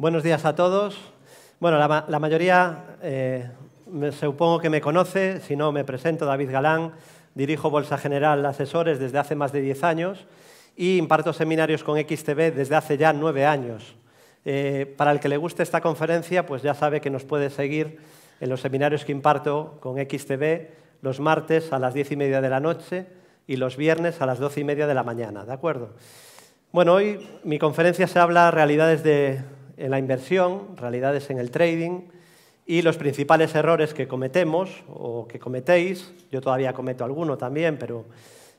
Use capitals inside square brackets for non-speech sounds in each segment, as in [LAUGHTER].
Buenos días a todos. Bueno, la, mayoría eh, supongo que me conoce, si no me presento, David Galán, dirijo Bolsa General Asesores desde hace más de 10 años y imparto seminarios con XTB desde hace ya 9 años. Eh, para el que le guste esta conferencia, pues ya sabe que nos puede seguir en los seminarios que imparto con XTB los martes a las 10 y media de la noche y los viernes a las 12 y media de la mañana, ¿de acuerdo? Bueno, hoy mi conferencia se habla realidades de en la inversión, realidades en el trading y los principales errores que cometemos o que cometéis. Yo todavía cometo alguno también, pero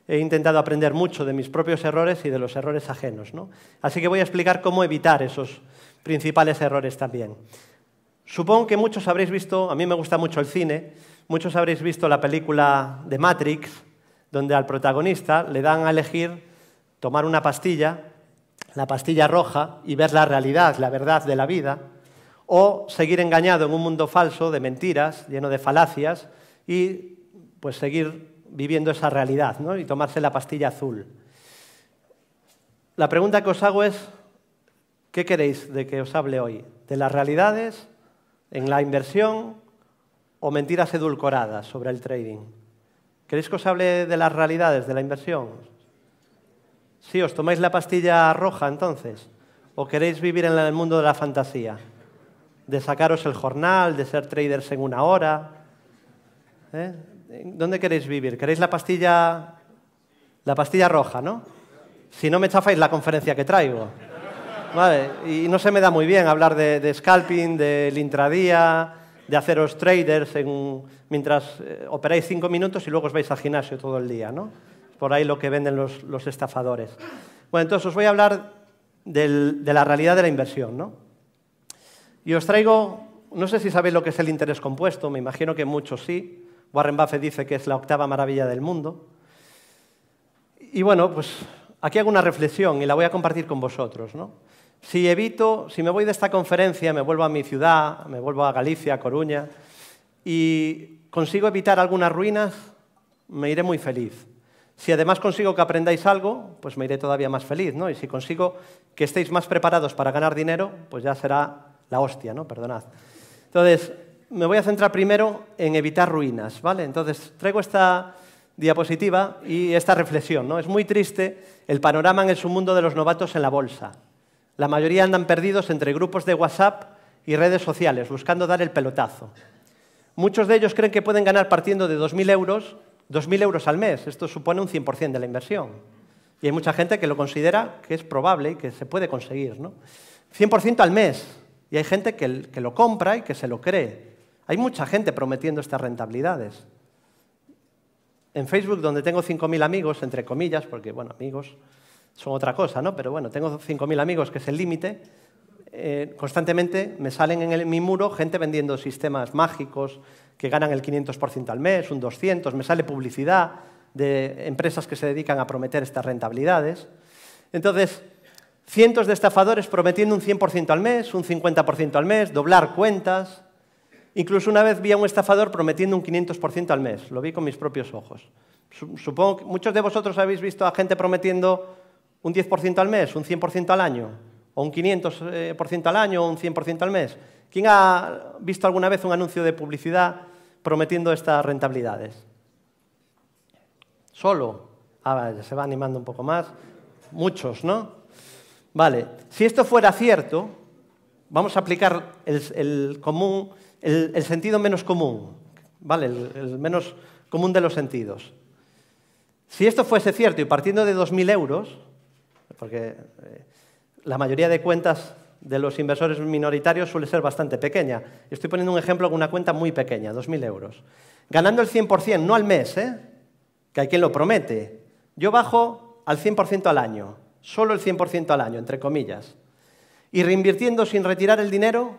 he intentado aprender mucho de mis propios errores y de los errores ajenos. ¿no? Así que voy a explicar cómo evitar esos principales errores también. Supongo que muchos habréis visto, a mí me gusta mucho el cine, muchos habréis visto la película de Matrix, donde al protagonista le dan a elegir tomar una pastilla la pastilla roja y ver la realidad, la verdad de la vida, o seguir engañado en un mundo falso de mentiras, lleno de falacias, y pues seguir viviendo esa realidad ¿no? y tomarse la pastilla azul. La pregunta que os hago es, ¿qué queréis de que os hable hoy? ¿De las realidades, en la inversión o mentiras edulcoradas sobre el trading? ¿Queréis que os hable de las realidades, de la inversión? Si os tomáis la pastilla roja entonces. ¿O queréis vivir en el mundo de la fantasía? De sacaros el jornal, de ser traders en una hora. ¿Eh? ¿Dónde queréis vivir? ¿Queréis la pastilla, la pastilla roja, no? Si no me chafáis la conferencia que traigo. Vale, y no se me da muy bien hablar de, scalping, del intradía, de haceros traders mientras eh, operáis cinco minutos y luego os vais al gimnasio todo el día, ¿no? por ahí lo que venden los, estafadores. Bueno, entonces os voy a hablar de la realidad de la inversión. ¿no? Y os traigo, no sé si sabéis lo que es el interés compuesto, me imagino que muchos sí. Warren Buffett dice que es la octava maravilla del mundo. Y bueno, pues aquí hago una reflexión y la voy a compartir con vosotros. Si evito, si me voy de esta conferencia, me vuelvo a mi ciudad, me vuelvo a Galicia, a Coruña, y consigo evitar algunas ruinas, me iré muy feliz. Si además consigo que aprendáis algo, pues me iré todavía más feliz, ¿no? Y si consigo que estéis más preparados para ganar dinero, pues ya será la hostia, ¿no? Perdonad. Entonces, me voy a centrar primero en evitar ruinas, ¿vale? Entonces, traigo esta diapositiva y esta reflexión, ¿no? Es muy triste el panorama en el submundo de los novatos en la bolsa. La mayoría andan perdidos entre grupos de WhatsApp y redes sociales, buscando dar el pelotazo. Muchos de ellos creen que pueden ganar partiendo de 2.000 euros 2.000 euros al mes. Esto supone un 100% de la inversión. Y hay mucha gente que lo considera que es probable y que se puede conseguir. ¿no? 100% al mes. Y hay gente que, lo compra y que se lo cree. Hay mucha gente prometiendo estas rentabilidades. En Facebook, donde tengo 5.000 amigos, entre comillas, porque, bueno, amigos son otra cosa, ¿no? Pero bueno, tengo 5.000 amigos, que es el límite, eh, constantemente me salen en, en mi muro gente vendiendo sistemas mágicos que ganan el 500% al mes, un 200%, me sale publicidad de empresas que se dedican a prometer estas rentabilidades. Entonces, cientos de estafadores prometiendo un 100% al mes, un 50% al mes, doblar cuentas. Incluso una vez vi a un estafador prometiendo un 500% al mes, lo vi con mis propios ojos. Supongo que muchos de vosotros habéis visto a gente prometiendo un 10% al mes, un 100% al año o un 500% eh, al año o un 100% al mes. ¿Quién ha visto alguna vez un anuncio de publicidad prometiendo estas rentabilidades? Solo. Ah, se va animando un poco más. Muchos, ¿no? Vale. Si esto fuera cierto, vamos a aplicar el, común, el, sentido menos común, ¿vale? El, menos común de los sentidos. Si esto fuese cierto y partiendo de 2.000 euros, porque eh, la mayoría de cuentas de los inversores minoritarios suele ser bastante pequeña. Estoy poniendo un ejemplo con una cuenta muy pequeña, 2.000 euros. Ganando el 100%, no al mes, ¿eh? que hay quien lo promete. Yo bajo al 100% al año, solo el 100% al año, entre comillas. Y reinvirtiendo sin retirar el dinero,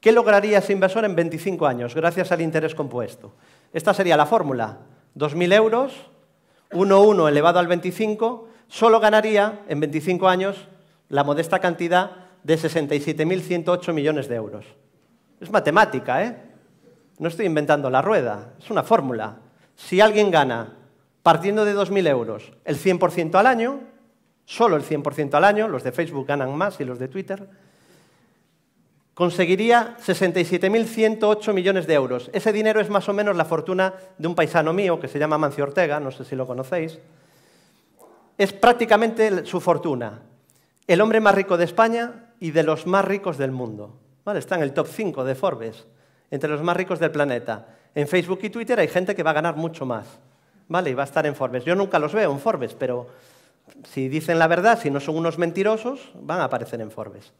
¿qué lograría ese inversor en 25 años gracias al interés compuesto? Esta sería la fórmula. 2.000 euros, 1,1 elevado al 25, solo ganaría en 25 años la modesta cantidad de 67.108 millones de euros. Es matemática, ¿eh? No estoy inventando la rueda, es una fórmula. Si alguien gana, partiendo de 2.000 euros, el 100% al año, solo el 100% al año, los de Facebook ganan más y los de Twitter, conseguiría 67.108 millones de euros. Ese dinero es más o menos la fortuna de un paisano mío que se llama Mancio Ortega, no sé si lo conocéis. Es prácticamente su fortuna el hombre más rico de España y de los más ricos del mundo. ¿Vale? Está en el top 5 de Forbes, entre los más ricos del planeta. En Facebook y Twitter hay gente que va a ganar mucho más. ¿Vale? Y va a estar en Forbes. Yo nunca los veo en Forbes, pero si dicen la verdad, si no son unos mentirosos, van a aparecer en Forbes.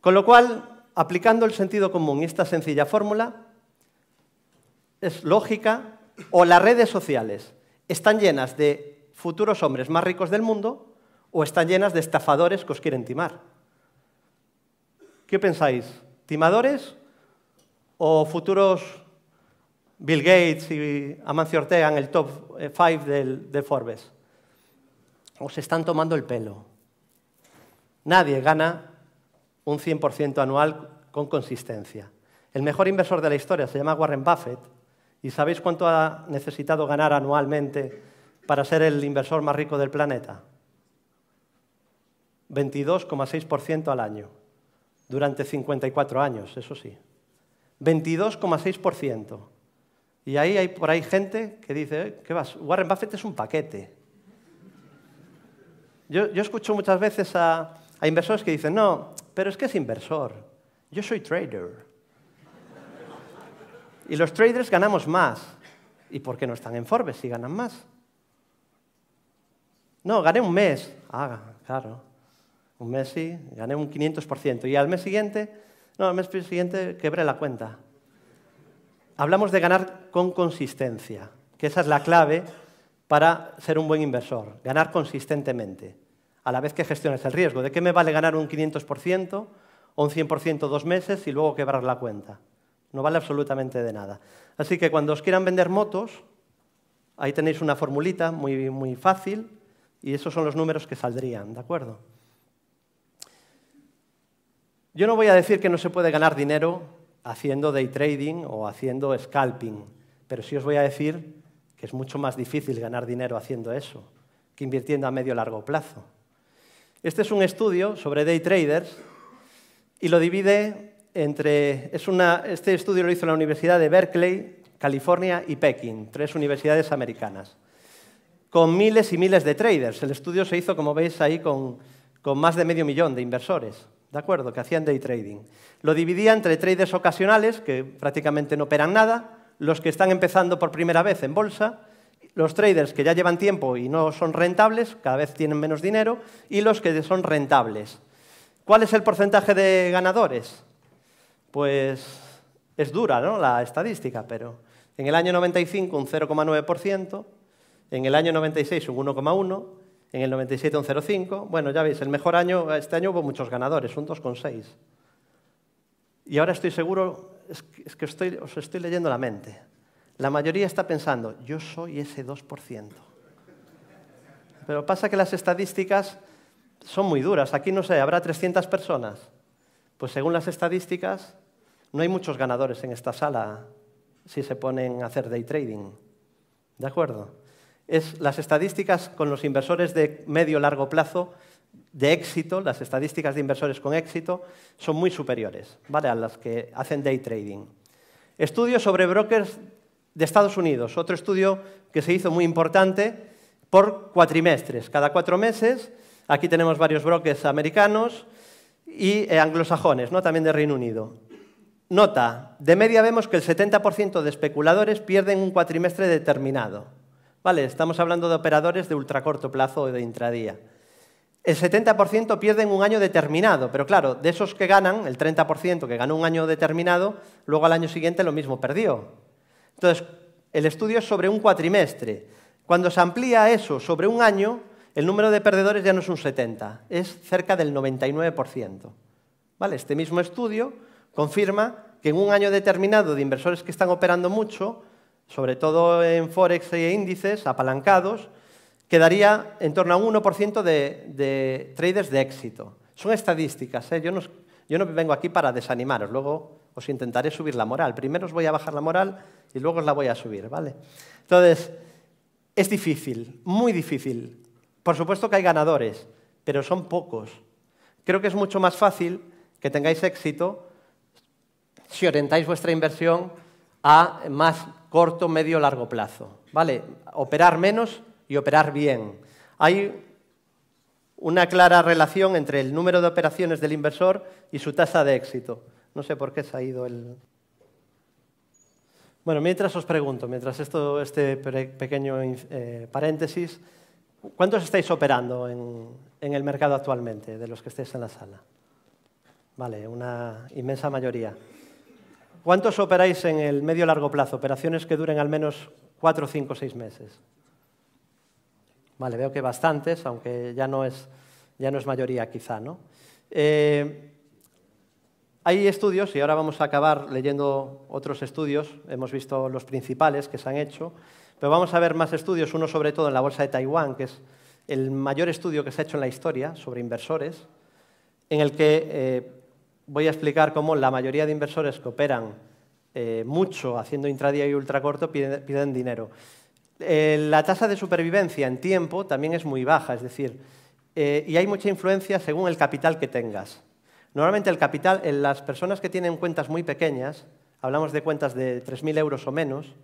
Con lo cual, aplicando el sentido común y esta sencilla fórmula, es lógica, o las redes sociales están llenas de futuros hombres más ricos del mundo o están llenas de estafadores que os quieren timar. ¿Qué pensáis? ¿Timadores o futuros Bill Gates y Amancio Ortega en el top 5 eh, de Forbes? Os están tomando el pelo. Nadie gana un 100% anual con consistencia. El mejor inversor de la historia se llama Warren Buffett y ¿sabéis cuánto ha necesitado ganar anualmente para ser el inversor más rico del planeta? 22,6% al año, durante 54 años, eso sí. 22,6%. Y ahí hay por ahí gente que dice, ¿qué vas? Warren Buffett es un paquete. Yo, escucho muchas veces a, inversores que dicen, no, pero es que es inversor, yo soy trader. Y los traders ganamos más. ¿Y por qué no están en Forbes si ganan más? No, gané un mes. Ah, claro un mes sí, gané un 500%. Y al mes siguiente, no, al mes siguiente quebré la cuenta. Hablamos de ganar con consistencia, que esa es la clave para ser un buen inversor, ganar consistentemente, a la vez que gestiones el riesgo. ¿De qué me vale ganar un 500% o un 100% dos meses y luego quebrar la cuenta? No vale absolutamente de nada. Así que cuando os quieran vender motos, ahí tenéis una formulita muy, muy fácil y esos son los números que saldrían, ¿de acuerdo? Yo no voy a decir que no se puede ganar dinero haciendo day trading o haciendo scalping, pero sí os voy a decir que es mucho más difícil ganar dinero haciendo eso que invirtiendo a medio largo plazo. Este es un estudio sobre day traders y lo divide entre... Es una, este estudio lo hizo la Universidad de Berkeley, California y Pekín, tres universidades americanas, con miles y miles de traders. El estudio se hizo, como veis ahí, con más de medio millón de inversores. ¿de acuerdo? Que hacían day trading. Lo dividía entre traders ocasionales, que prácticamente no operan nada, los que están empezando por primera vez en bolsa, los traders que ya llevan tiempo y no son rentables, cada vez tienen menos dinero, y los que son rentables. ¿Cuál es el porcentaje de ganadores? Pues es dura la estadística, pero en el año 95 un 0,9%, en el año 96 un 1,1%, en el 97 un 0,5. Bueno, ya veis, el mejor año, este año hubo muchos ganadores, con 2,6. Y ahora estoy seguro, es que, os estoy leyendo la mente. La mayoría está pensando, yo soy ese 2%. Pero pasa que las estadísticas son muy duras. Aquí, no sé, habrá 300 personas. Pues según las estadísticas, no hay muchos ganadores en esta sala si se ponen a hacer day trading. ¿De acuerdo? es las estadísticas con los inversores de medio-largo plazo de éxito, las estadísticas de inversores con éxito, son muy superiores a las que hacen day trading. Estudio sobre brokers de Estados Unidos, otro estudio que se hizo muy importante por cuatrimestres. Cada cuatro meses, aquí tenemos varios brokers americanos y eh, anglosajones, ¿no? también de Reino Unido. Nota, de media vemos que el 70% de especuladores pierden un cuatrimestre determinado. Vale, estamos hablando de operadores de ultracorto plazo o de intradía. El 70% pierden un año determinado, pero claro, de esos que ganan, el 30% que ganó un año determinado, luego al año siguiente lo mismo perdió. Entonces, el estudio es sobre un cuatrimestre. Cuando se amplía eso sobre un año, el número de perdedores ya no es un 70, es cerca del 99%. ¿Vale? Este mismo estudio confirma que en un año determinado de inversores que están operando mucho, sobre todo en Forex e índices apalancados, quedaría en torno a un 1% de, traders de éxito. Son estadísticas, ¿eh? yo, no, yo no vengo aquí para desanimaros, luego os intentaré subir la moral. Primero os voy a bajar la moral y luego os la voy a subir, ¿vale? Entonces, es difícil, muy difícil. Por supuesto que hay ganadores, pero son pocos. Creo que es mucho más fácil que tengáis éxito si orientáis vuestra inversión a más corto, medio, largo plazo. ¿Vale? Operar menos y operar bien. Hay una clara relación entre el número de operaciones del inversor y su tasa de éxito. No sé por qué se ha ido el... Bueno, mientras os pregunto, mientras esto, este pequeño eh, paréntesis, ¿cuántos estáis operando en, en, el mercado actualmente, de los que estáis en la sala? Vale, una inmensa mayoría. ¿Cuántos operáis en el medio largo plazo? Operaciones que duren al menos 4, 5, 6 meses. Vale, veo que bastantes, aunque ya no es, ya no es mayoría quizá, ¿no? Eh, hay estudios, y ahora vamos a acabar leyendo otros estudios, hemos visto los principales que se han hecho, pero vamos a ver más estudios, uno sobre todo en la Bolsa de Taiwán, que es el mayor estudio que se ha hecho en la historia sobre inversores, en el que eh, voy a explicar cómo la mayoría de inversores que operan eh, mucho haciendo intradía y ultracorto piden, piden dinero. Eh, la tasa de supervivencia en tiempo también es muy baja, es decir, eh, y hay mucha influencia según el capital que tengas. Normalmente el capital, en las personas que tienen cuentas muy pequeñas, hablamos de cuentas de 3.000 euros o menos,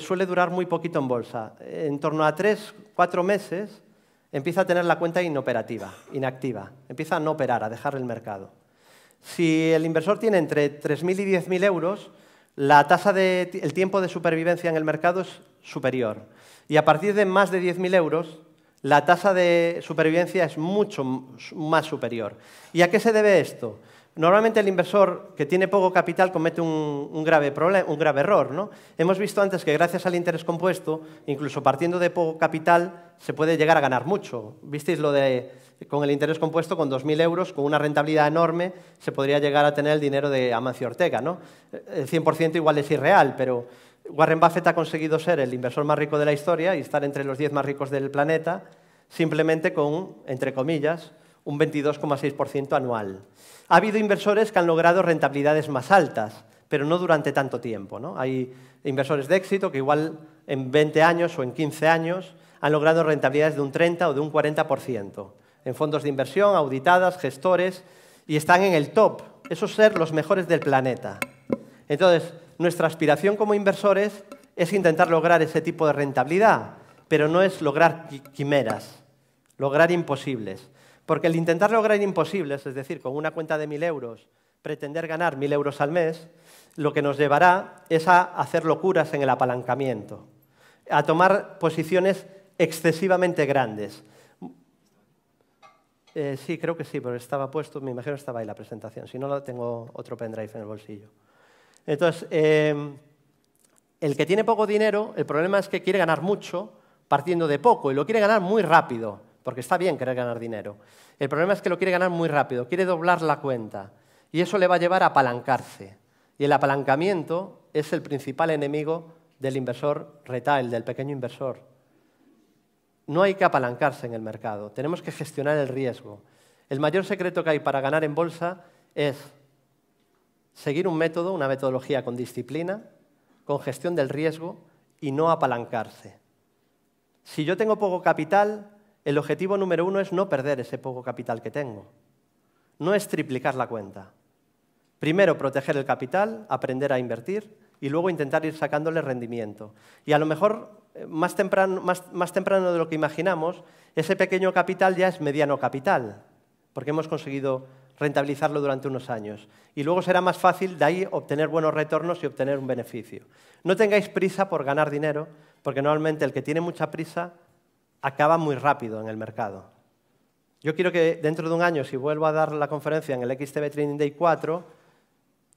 suele durar muy poquito en bolsa. En torno a 3, 4 meses empieza a tener la cuenta inoperativa, inactiva, empieza a no operar, a dejar el mercado. Si el inversor tiene entre 3.000 y 10.000 euros, la tasa de, el tiempo de supervivencia en el mercado es superior. Y a partir de más de 10.000 euros, la tasa de supervivencia es mucho más superior. ¿Y a qué se debe esto? Normalmente el inversor que tiene poco capital comete un, un grave, problema, un grave error. ¿no? Hemos visto antes que gracias al interés compuesto, incluso partiendo de poco capital, se puede llegar a ganar mucho. ¿Visteis lo de con el interés compuesto con 2.000 euros, con una rentabilidad enorme, se podría llegar a tener el dinero de Amancio Ortega. ¿no? El 100% igual es irreal, pero Warren Buffett ha conseguido ser el inversor más rico de la historia y estar entre los 10 más ricos del planeta, simplemente con, entre comillas, un 22,6% anual. Ha habido inversores que han logrado rentabilidades más altas, pero no durante tanto tiempo. Hay inversores de éxito que igual en 20 años o en 15 años han logrado rentabilidades de un 30 o de un 40% en fondos de inversión, auditadas, gestores, y están en el top. Eso es ser los mejores del planeta. Entonces, nuestra aspiración como inversores es intentar lograr ese tipo de rentabilidad, pero no es lograr quimeras, lograr imposibles. Porque el intentar lograr imposibles, es decir, con una cuenta de 1.000 euros, pretender ganar 1.000 euros al mes, lo que nos llevará es a hacer locuras en el apalancamiento, a tomar posiciones excesivamente grandes. Eh, sí, creo que sí, porque estaba puesto, me imagino estaba ahí la presentación. Si no, tengo otro pendrive en el bolsillo. Entonces, em, el que tiene poco dinero, el problema es que quiere ganar mucho partiendo de poco y lo quiere ganar muy rápido, porque está bien querer ganar dinero. El problema es que lo quiere ganar muy rápido, quiere doblar la cuenta y eso le va a llevar a apalancarse. Y el apalancamiento es el principal enemigo del inversor retail, del pequeño inversor no hay que apalancarse en el mercado, tenemos que gestionar el riesgo. El mayor secreto que hay para ganar en bolsa es seguir un método, una metodología con disciplina, con gestión del riesgo y no apalancarse. Si yo tengo poco capital, el objetivo número uno es no perder ese poco capital que tengo. No es triplicar la cuenta. Primero, proteger el capital, aprender a invertir y luego intentar ir sacándole rendimiento. Y a lo mejor más temprano, de lo que imaginamos, ese pequeño capital ya es mediano capital, porque hemos conseguido rentabilizarlo durante unos años. Y luego será más fácil de ahí obtener buenos retornos y obtener un beneficio. No tengáis prisa por ganar dinero, porque normalmente el que tiene mucha prisa acaba muy rápido en el mercado. Yo quiero que dentro de un año, si vuelvo a dar la conferencia en el XTB Trading Day 4,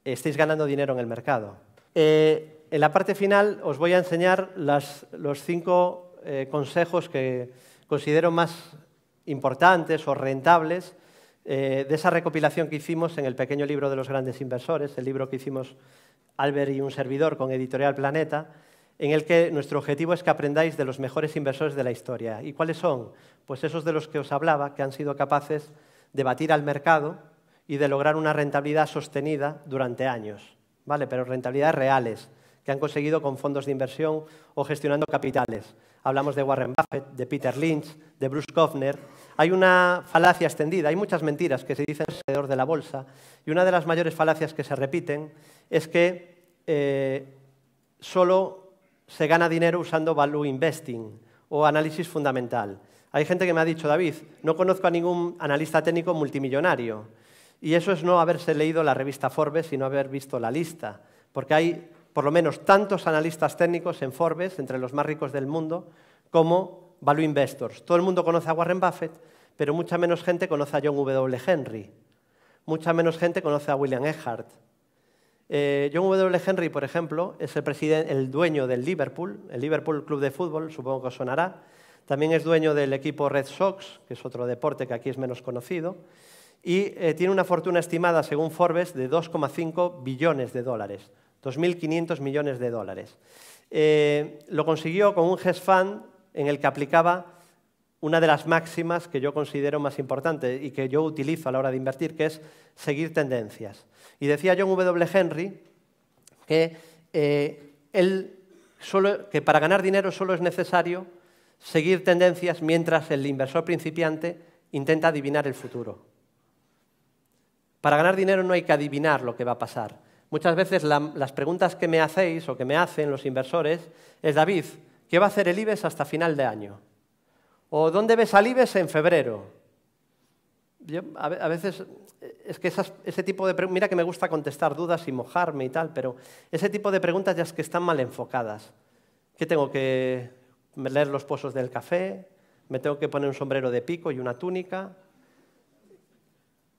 estéis ganando dinero en el mercado. Eh, en la parte final os voy a enseñar los cinco eh, consejos que considero más importantes o rentables eh, de esa recopilación que hicimos en el pequeño libro de los grandes inversores, el libro que hicimos Albert y un servidor con Editorial Planeta, en el que nuestro objetivo es que aprendáis de los mejores inversores de la historia. ¿Y cuáles son? Pues esos de los que os hablaba, que han sido capaces de batir al mercado y de lograr una rentabilidad sostenida durante años, ¿vale? Pero rentabilidades reales que han conseguido con fondos de inversión o gestionando capitales. Hablamos de Warren Buffett, de Peter Lynch, de Bruce Kovner. Hay una falacia extendida, hay muchas mentiras que se dicen alrededor de la bolsa y una de las mayores falacias que se repiten es que eh, solo se gana dinero usando value investing o análisis fundamental. Hay gente que me ha dicho, David, no conozco a ningún analista técnico multimillonario. Y eso es no haberse leído la revista Forbes y no haber visto la lista, porque hay por lo menos tantos analistas técnicos en Forbes, entre los más ricos del mundo, como Value Investors. Todo el mundo conoce a Warren Buffett, pero mucha menos gente conoce a John W. Henry. Mucha menos gente conoce a William Eckhart. Eh, John W. Henry, por ejemplo, es el, el dueño del Liverpool, el Liverpool Club de Fútbol, supongo que os sonará. También es dueño del equipo Red Sox, que es otro deporte que aquí es menos conocido. Y eh, tiene una fortuna estimada, según Forbes, de 2,5 billones de dólares. 2.500 millones de dólares. Eh, lo consiguió con un hedge fund en el que aplicaba una de las máximas que yo considero más importantes y que yo utilizo a la hora de invertir, que es seguir tendencias. Y decía John W. Henry eh, que para ganar dinero solo es necesario seguir tendencias mientras el inversor principiante intenta adivinar el futuro. Para ganar dinero no hay que adivinar lo que va a pasar, Muchas veces las preguntas que me hacéis o que me hacen los inversores es, David, ¿qué va a hacer el IBEX hasta final de año? ¿O dónde ves al IBEX en febrero? Yo, a, veces es que ese tipo de preguntas, mira que me gusta contestar dudas y mojarme y tal, pero ese tipo de preguntas ya es que están mal enfocadas. ¿Qué tengo que leer los pozos del café? ¿Me tengo que poner un sombrero de pico y una túnica?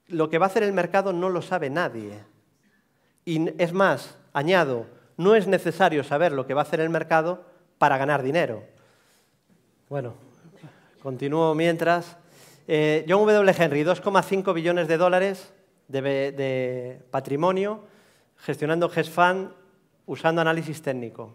Lo que va a hacer el mercado no lo sabe nadie. Y es más, añado, no es necesario saber lo que va a hacer el mercado para ganar dinero. Bueno, continúo mientras. Eh, John W. Henry, 2,5 billones de dólares de, patrimonio, gestionando GESFAN usando análisis técnico.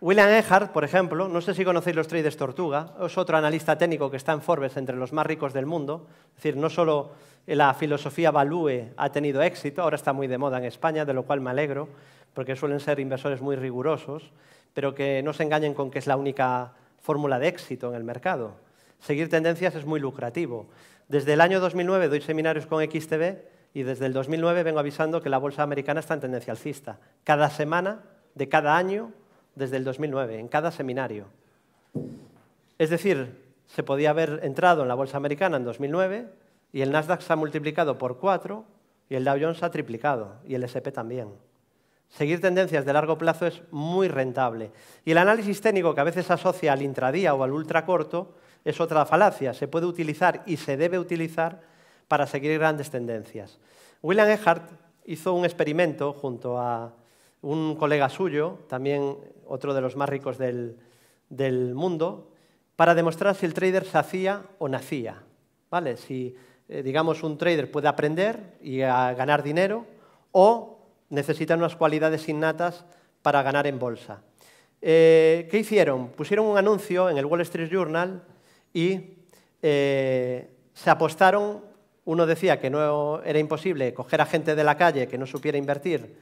William Earhart, por ejemplo, no sé si conocéis los traders tortuga, es otro analista técnico que está en Forbes entre los más ricos del mundo. Es decir, no solo la filosofía Value ha tenido éxito, ahora está muy de moda en España, de lo cual me alegro, porque suelen ser inversores muy rigurosos, pero que no se engañen con que es la única fórmula de éxito en el mercado. Seguir tendencias es muy lucrativo. Desde el año 2009 doy seminarios con XTB y desde el 2009 vengo avisando que la bolsa americana está en tendencia alcista. Cada semana de cada año desde el 2009, en cada seminario. Es decir, se podía haber entrado en la bolsa americana en 2009 y el Nasdaq se ha multiplicado por cuatro y el Dow Jones se ha triplicado y el SP también. Seguir tendencias de largo plazo es muy rentable. Y el análisis técnico que a veces asocia al intradía o al ultracorto es otra falacia. Se puede utilizar y se debe utilizar para seguir grandes tendencias. William Eckhart hizo un experimento junto a un colega suyo, también otro de los más ricos del, mundo, para demostrar si el trader se hacía o nacía. ¿Vale? Si, eh, digamos, un trader puede aprender y a ganar dinero o necesita unas cualidades innatas para ganar en bolsa. Eh, ¿Qué hicieron? Pusieron un anuncio en el Wall Street Journal y eh, se apostaron, uno decía que no era imposible coger a gente de la calle que no supiera invertir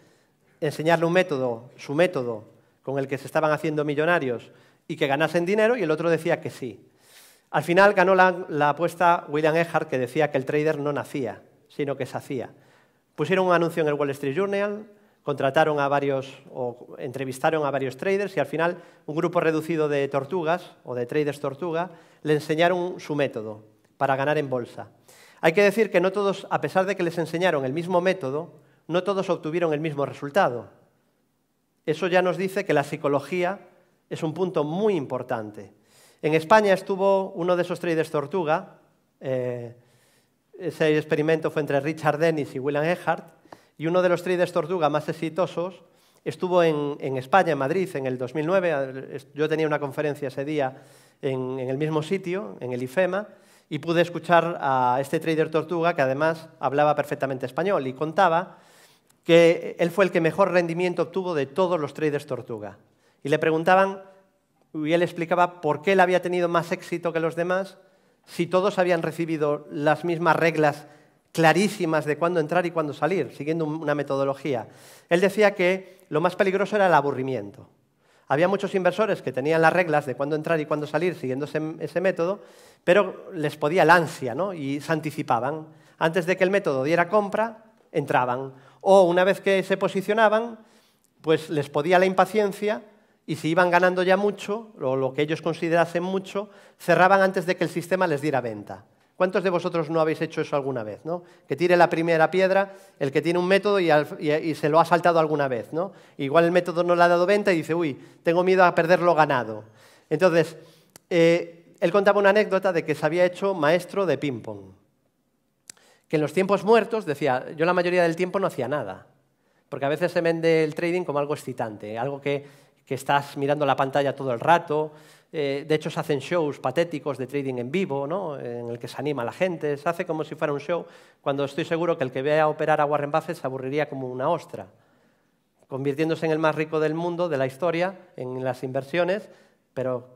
enseñarle un método, su método, con el que se estaban haciendo millonarios y que ganasen dinero, y el otro decía que sí. Al final ganó la, apuesta William Eckhart que decía que el trader no nacía, sino que se hacía. Pusieron un anuncio en el Wall Street Journal, contrataron a varios o entrevistaron a varios traders y al final un grupo reducido de tortugas o de traders tortuga le enseñaron su método para ganar en bolsa. Hay que decir que no todos, a pesar de que les enseñaron el mismo método, no todos obtuvieron el mismo resultado. Eso ya nos dice que la psicología es un punto muy importante. En España estuvo uno de esos traders tortuga, eh, ese experimento fue entre Richard Dennis y William Eckhart, y uno de los traders tortuga más exitosos estuvo en, España, en Madrid, en el 2009. Yo tenía una conferencia ese día en, en el mismo sitio, en el IFEMA, y pude escuchar a este trader tortuga que además hablaba perfectamente español y contaba que él fue el que mejor rendimiento obtuvo de todos los traders tortuga. Y le preguntaban, y él explicaba por qué él había tenido más éxito que los demás, si todos habían recibido las mismas reglas clarísimas de cuándo entrar y cuándo salir, siguiendo una metodología. Él decía que lo más peligroso era el aburrimiento. Había muchos inversores que tenían las reglas de cuándo entrar y cuándo salir siguiendo ese, método, pero les podía la ansia ¿no? y se anticipaban. Antes de que el método diera compra, entraban o una vez que se posicionaban, pues les podía la impaciencia y si iban ganando ya mucho, o lo que ellos considerasen mucho, cerraban antes de que el sistema les diera venta. ¿Cuántos de vosotros no habéis hecho eso alguna vez? ¿no? Que tire la primera piedra el que tiene un método y, se lo ha saltado alguna vez. ¿no? Igual el método no le ha dado venta y dice, uy, tengo miedo a perder lo ganado. Entonces, eh, él contaba una anécdota de que se había hecho maestro de ping-pong que en los tiempos muertos, decía, yo la mayoría del tiempo no hacía nada, porque a veces se vende el trading como algo excitante, algo que, estás mirando la pantalla todo el rato. Eh, de hecho, se hacen shows patéticos de trading en vivo, ¿no? en el que se anima la gente, se hace como si fuera un show, cuando estoy seguro que el que vea operar a Warren Buffett se aburriría como una ostra, convirtiéndose en el más rico del mundo, de la historia, en las inversiones, pero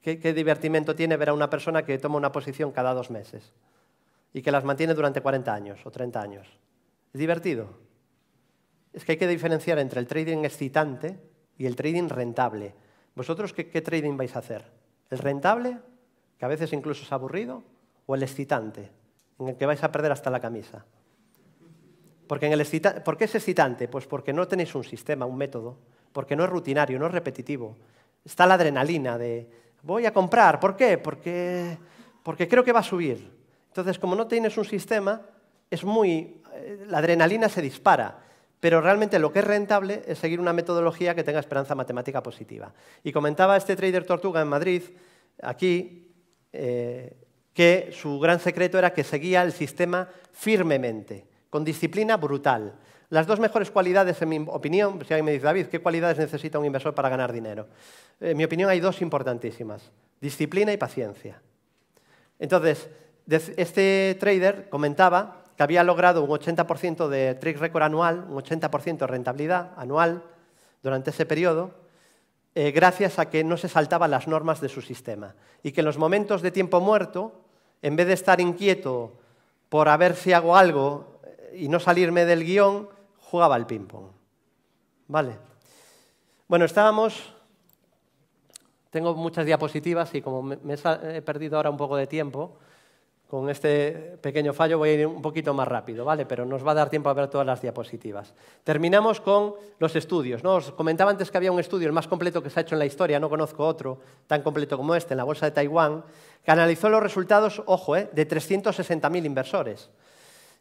¿qué, qué divertimento tiene ver a una persona que toma una posición cada dos meses? y que las mantiene durante 40 años o 30 años. Es divertido. Es que hay que diferenciar entre el trading excitante y el trading rentable. ¿Vosotros qué, trading vais a hacer? ¿El rentable, que a veces incluso es aburrido, o el excitante, en el que vais a perder hasta la camisa? Porque ¿Por qué es excitante? Pues porque no tenéis un sistema, un método, porque no es rutinario, no es repetitivo. Está la adrenalina de voy a comprar, ¿por qué? porque creo que va a subir. Entonces, como no tienes un sistema, es muy, eh, la adrenalina se dispara, pero realmente lo que es rentable es seguir una metodología que tenga esperanza matemática positiva. Y comentaba este trader Tortuga en Madrid, aquí, eh, que su gran secreto era que seguía el sistema firmemente, con disciplina brutal. Las dos mejores cualidades, en mi opinión, si alguien me dice, David, ¿qué cualidades necesita un inversor para ganar dinero? En mi opinión hay dos importantísimas, disciplina y paciencia. Entonces, este trader comentaba que había logrado un 80% de trick record anual, un 80% de rentabilidad anual durante ese periodo, eh, gracias a que no se saltaban las normas de su sistema y que en los momentos de tiempo muerto, en vez de estar inquieto por a ver si hago algo eh, y no salirme del guión, jugaba al ping-pong. ¿Vale? Bueno, estábamos... Tengo muchas diapositivas y como me he perdido ahora un poco de tiempo, con este pequeño fallo voy a ir un poquito más rápido, ¿vale? Pero nos va a dar tiempo a ver todas las diapositivas. Terminamos con los estudios, ¿no? Os comentaba antes que había un estudio, el más completo que se ha hecho en la historia, no conozco otro tan completo como este, en la Bolsa de Taiwán, que analizó los resultados, ojo, ¿eh? de 360.000 inversores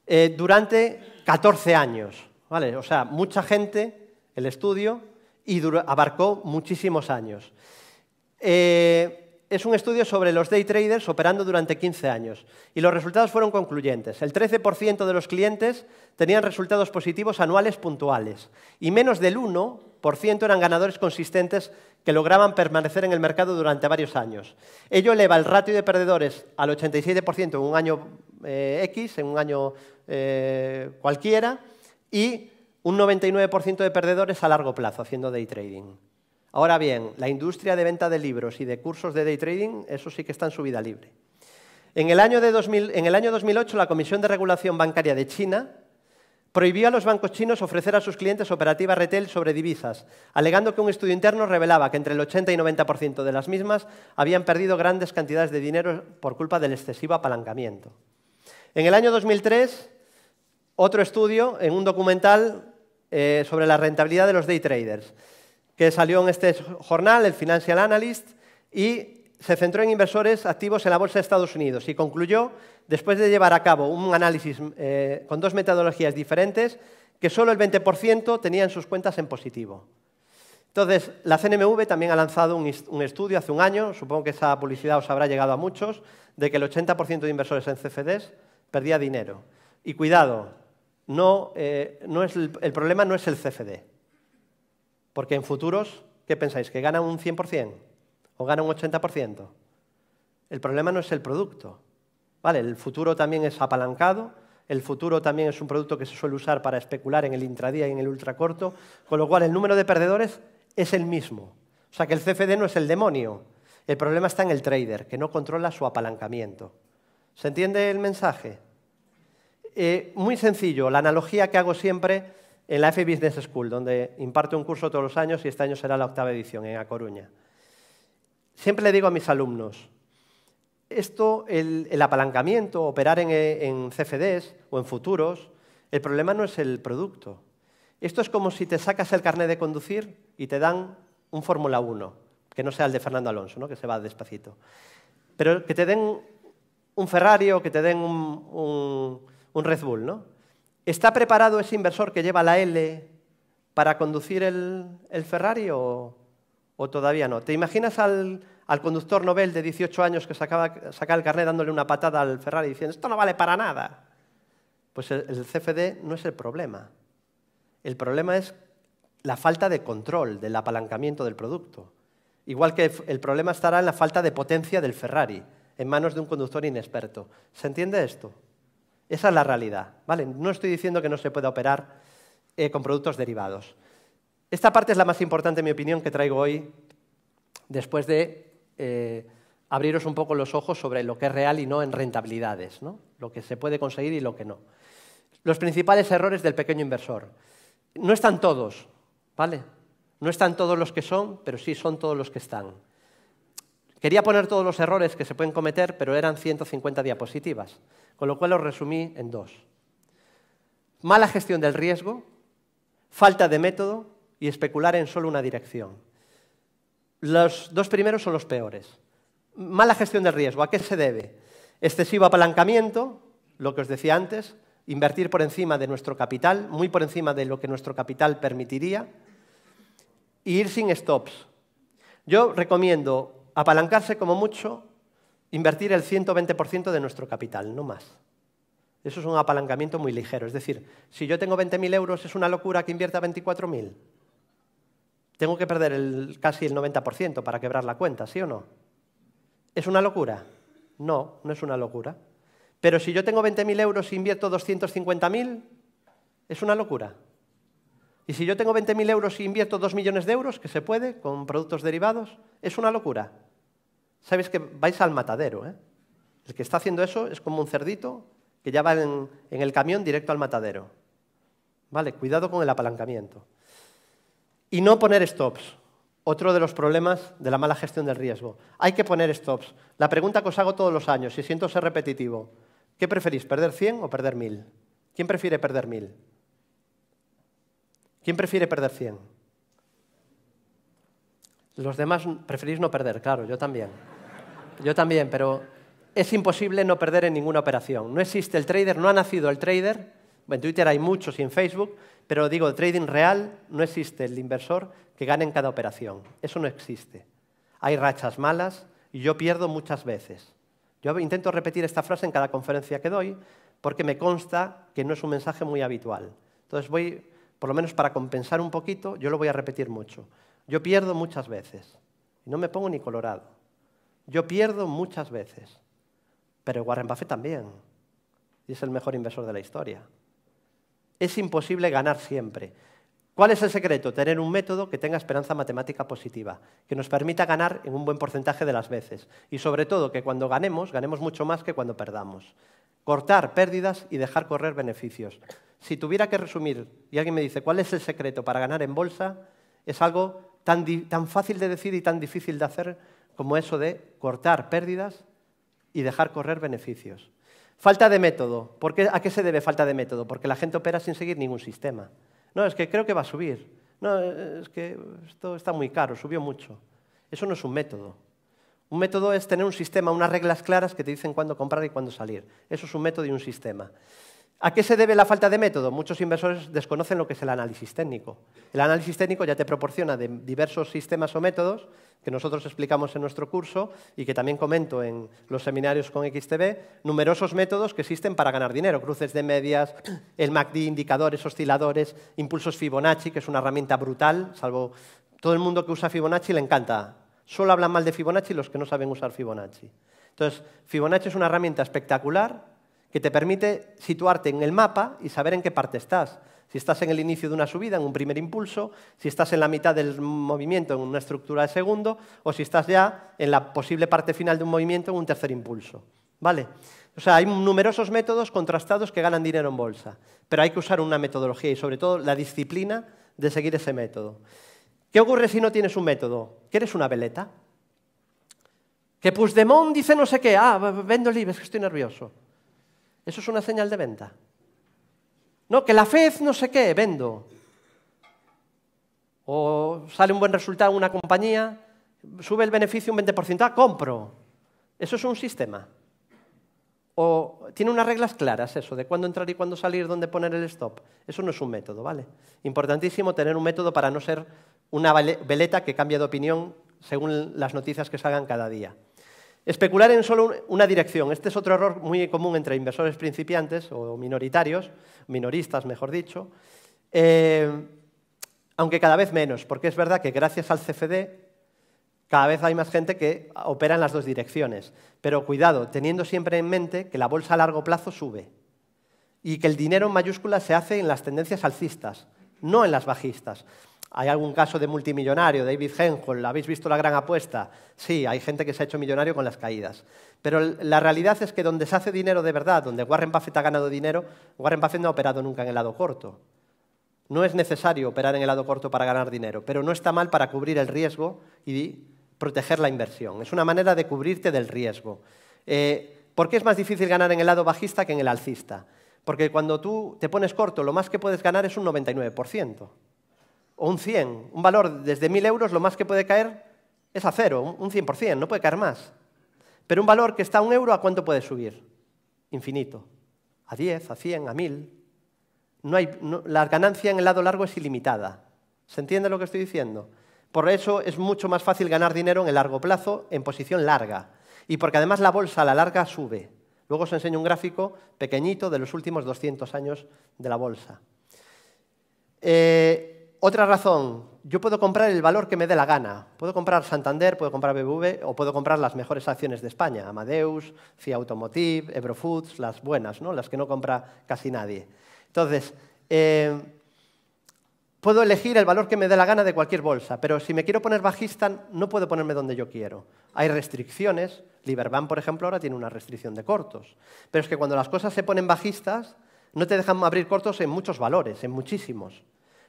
eh, durante 14 años, ¿vale? O sea, mucha gente, el estudio, y abarcó muchísimos años. Eh, es un estudio sobre los day traders operando durante 15 años y los resultados fueron concluyentes. El 13% de los clientes tenían resultados positivos anuales puntuales y menos del 1% eran ganadores consistentes que lograban permanecer en el mercado durante varios años. Ello eleva el ratio de perdedores al 87% en un año eh, X, en un año eh, cualquiera, y un 99% de perdedores a largo plazo haciendo day trading. Ahora bien, la industria de venta de libros y de cursos de day trading, eso sí que está en su vida libre. En el año, 2008, la Comisión de Regulación Bancaria de China prohibió a los bancos chinos ofrecer a sus clientes operativas retail sobre divisas, alegando que un estudio interno revelaba que entre el 80 y 90% de las mismas habían perdido grandes cantidades de dinero por culpa del excesivo apalancamiento. En el año 2003, otro estudio en un documental eh, sobre la rentabilidad de los day traders que salió en este jornal, el Financial Analyst, y se centró en inversores activos en la Bolsa de Estados Unidos y concluyó, después de llevar a cabo un análisis eh, con dos metodologías diferentes, que solo el 20% tenían sus cuentas en positivo. Entonces, la CNMV también ha lanzado un, estudio hace un año, supongo que esa publicidad os habrá llegado a muchos, de que el 80% de inversores en CFDs perdía dinero. Y cuidado, no, eh, es el problema no es el CFD, porque en futuros, ¿qué pensáis? ¿Que gana un 100% o gana un 80%? El problema no es el producto. Vale, el futuro también es apalancado, el futuro también es un producto que se suele usar para especular en el intradía y en el ultracorto, con lo cual el número de perdedores es el mismo. O sea que el CFD no es el demonio. El problema está en el trader, que no controla su apalancamiento. ¿Se entiende el mensaje? Eh, muy sencillo, la analogía que hago siempre en la F e Business School, donde imparto un curso todos los años y este año será la octava edición en A Coruña. Siempre le digo a mis alumnos, esto, el, apalancamiento, operar en, CFDs o en futuros, el problema no es el producto. Esto es como si te sacas el carnet de conducir y te dan un Fórmula 1, que no sea el de Fernando Alonso, ¿no? que se va despacito. Pero que te den un Ferrari o que te den un Red Bull, ¿no? ¿Está preparado ese inversor que lleva la L para conducir el, Ferrari o, todavía no? ¿Te imaginas al, conductor Nobel de 18 años que sacaba, saca el carnet dándole una patada al Ferrari diciendo, esto no vale para nada? Pues el CFD no es el problema. El problema es la falta de control del apalancamiento del producto. Igual que el problema estará en la falta de potencia del Ferrari en manos de un conductor inexperto. ¿Se entiende esto? Esa es la realidad. ¿vale? No estoy diciendo que no se pueda operar eh, con productos derivados. Esta parte es la más importante, en mi opinión, que traigo hoy, después de eh, abriros un poco los ojos sobre lo que es real y no en rentabilidades, ¿no? lo que se puede conseguir y lo que no. Los principales errores del pequeño inversor. No están todos, ¿vale? No están todos los que son, pero sí son todos los que están. Quería poner todos los errores que se pueden cometer, pero eran 150 diapositivas, con lo cual los resumí en dos. Mala gestión del riesgo, falta de método y especular en solo una dirección. Los dos primeros son los peores. Mala gestión del riesgo, ¿a qué se debe? Excesivo apalancamiento, lo que os decía antes, invertir por encima de nuestro capital, muy por encima de lo que nuestro capital permitiría, y ir sin stops. Yo recomiendo apalancarse como mucho, invertir el 120% de nuestro capital, no más. Eso es un apalancamiento muy ligero. Es decir, si yo tengo 20.000 euros, es una locura que invierta 24.000. Tengo que perder casi el 90% para quebrar la cuenta, ¿sí o no? ¿Es una locura? No, no es una locura. Pero si yo tengo 20.000 euros e invierto 250.000, es una locura. Y si yo tengo 20.000 euros y invierto 2 millones de euros, que se puede, con productos derivados, es una locura. Sabéis que vais al matadero. ¿eh? El que está haciendo eso es como un cerdito que ya va en, el camión directo al matadero. ¿Vale? Cuidado con el apalancamiento. Y no poner stops. Otro de los problemas de la mala gestión del riesgo. Hay que poner stops. La pregunta que os hago todos los años, y siento ser repetitivo, ¿qué preferís, perder 100 o perder 1000? ¿Quién prefiere perder 1000? ¿Quién prefiere perder 100? Los demás preferís no perder, claro, yo también. Yo también, pero es imposible no perder en ninguna operación. No existe el trader, no ha nacido el trader. En Twitter hay muchos y en Facebook, pero digo, el trading real no existe el inversor que gane en cada operación. Eso no existe. Hay rachas malas y yo pierdo muchas veces. Yo intento repetir esta frase en cada conferencia que doy porque me consta que no es un mensaje muy habitual. Entonces voy por lo menos para compensar un poquito, yo lo voy a repetir mucho. Yo pierdo muchas veces. Y no me pongo ni colorado. Yo pierdo muchas veces. Pero Warren Buffett también. Y es el mejor inversor de la historia. Es imposible ganar siempre. ¿Cuál es el secreto? Tener un método que tenga esperanza matemática positiva, que nos permita ganar en un buen porcentaje de las veces. Y sobre todo que cuando ganemos, ganemos mucho más que cuando perdamos. Cortar pérdidas y dejar correr beneficios. Si tuviera que resumir, y alguien me dice, ¿cuál es el secreto para ganar en bolsa? Es algo tan, fácil de decir y tan difícil de hacer como eso de cortar pérdidas y dejar correr beneficios. Falta de método. ¿Por qué? ¿A qué se debe falta de método? Porque la gente opera sin seguir ningún sistema. No, es que creo que va a subir. No, es que esto está muy caro, subió mucho. Eso no es un método. Un método es tener un sistema, unas reglas claras que te dicen cuándo comprar y cuándo salir. Eso es un método y un sistema. ¿A qué se debe la falta de método? Muchos inversores desconocen lo que es el análisis técnico. El análisis técnico ya te proporciona de diversos sistemas o métodos que nosotros explicamos en nuestro curso y que también comento en los seminarios con XTB, numerosos métodos que existen para ganar dinero, cruces de medias, el MACD, indicadores, osciladores, impulsos Fibonacci, que es una herramienta brutal, salvo todo el mundo que usa Fibonacci le encanta. Solo hablan mal de Fibonacci los que no saben usar Fibonacci. Entonces, Fibonacci es una herramienta espectacular que te permite situarte en el mapa y saber en qué parte estás. Si estás en el inicio de una subida, en un primer impulso, si estás en la mitad del movimiento, en una estructura de segundo, o si estás ya en la posible parte final de un movimiento, en un tercer impulso. ¿Vale? O sea, hay numerosos métodos contrastados que ganan dinero en bolsa, pero hay que usar una metodología y sobre todo la disciplina de seguir ese método. ¿Qué ocurre si no tienes un método? ¿Que eres una veleta? Que Puigdemont dice no sé qué, ah, vendo libros. que estoy nervioso. Eso es una señal de venta. No, que la fe no sé qué, vendo. O sale un buen resultado en una compañía, sube el beneficio un 20%, ah, compro. Eso es un sistema. O tiene unas reglas claras eso, de cuándo entrar y cuándo salir, dónde poner el stop. Eso no es un método, ¿vale? Importantísimo tener un método para no ser una veleta que cambia de opinión según las noticias que salgan cada día. Especular en solo una dirección. Este es otro error muy común entre inversores principiantes o minoritarios, minoristas mejor dicho, eh, aunque cada vez menos, porque es verdad que gracias al CFD cada vez hay más gente que opera en las dos direcciones. Pero cuidado, teniendo siempre en mente que la bolsa a largo plazo sube y que el dinero en mayúsculas se hace en las tendencias alcistas, no en las bajistas. Hay algún caso de multimillonario, David Henhol, ¿habéis visto la gran apuesta? Sí, hay gente que se ha hecho millonario con las caídas. Pero la realidad es que donde se hace dinero de verdad, donde Warren Buffett ha ganado dinero, Warren Buffett no ha operado nunca en el lado corto. No es necesario operar en el lado corto para ganar dinero, pero no está mal para cubrir el riesgo y proteger la inversión. Es una manera de cubrirte del riesgo. Eh, ¿Por qué es más difícil ganar en el lado bajista que en el alcista? Porque cuando tú te pones corto, lo más que puedes ganar es un 99% o un 100. Un valor desde 1.000 euros lo más que puede caer es a cero, un 100%, no puede caer más. Pero un valor que está a un euro, ¿a cuánto puede subir? Infinito. A 10, a 100, a 1.000. No hay, la ganancia en el lado largo es ilimitada. ¿Se entiende lo que estoy diciendo? Por eso es mucho más fácil ganar dinero en el largo plazo, en posición larga. Y porque además la bolsa a la larga sube. Luego os enseño un gráfico pequeñito de los últimos 200 años de la bolsa. Eh, otra razón, yo puedo comprar el valor que me dé la gana. Puedo comprar Santander, puedo comprar BBV o puedo comprar las mejores acciones de España, Amadeus, Fiat Automotive, Eurofoods, las buenas, ¿no? las que no compra casi nadie. Entonces, eh, puedo elegir el valor que me dé la gana de cualquier bolsa, pero si me quiero poner bajista no puedo ponerme donde yo quiero. Hay restricciones, Liberbank, por ejemplo, ahora tiene una restricción de cortos, pero es que cuando las cosas se ponen bajistas no te dejan abrir cortos en muchos valores, en muchísimos.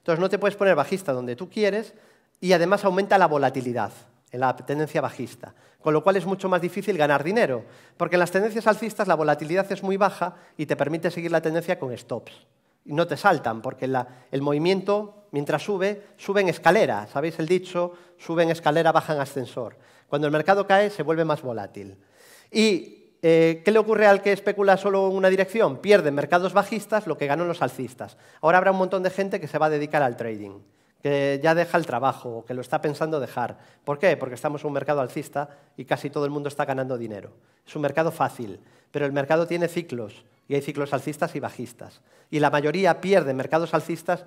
Entonces no te puedes poner bajista donde tú quieres y además aumenta la volatilidad en la tendencia bajista, con lo cual es mucho más difícil ganar dinero, porque en las tendencias alcistas la volatilidad es muy baja y te permite seguir la tendencia con stops. Y no te saltan, porque el movimiento, mientras sube, sube en escalera. ¿Sabéis el dicho? Sube en escalera, baja en ascensor. Cuando el mercado cae, se vuelve más volátil. Y eh, ¿Qué le ocurre al que especula solo en una dirección? Pierde mercados bajistas lo que ganan los alcistas. Ahora habrá un montón de gente que se va a dedicar al trading, que ya deja el trabajo o que lo está pensando dejar. ¿Por qué? Porque estamos en un mercado alcista y casi todo el mundo está ganando dinero. Es un mercado fácil, pero el mercado tiene ciclos y hay ciclos alcistas y bajistas. Y la mayoría pierde mercados alcistas,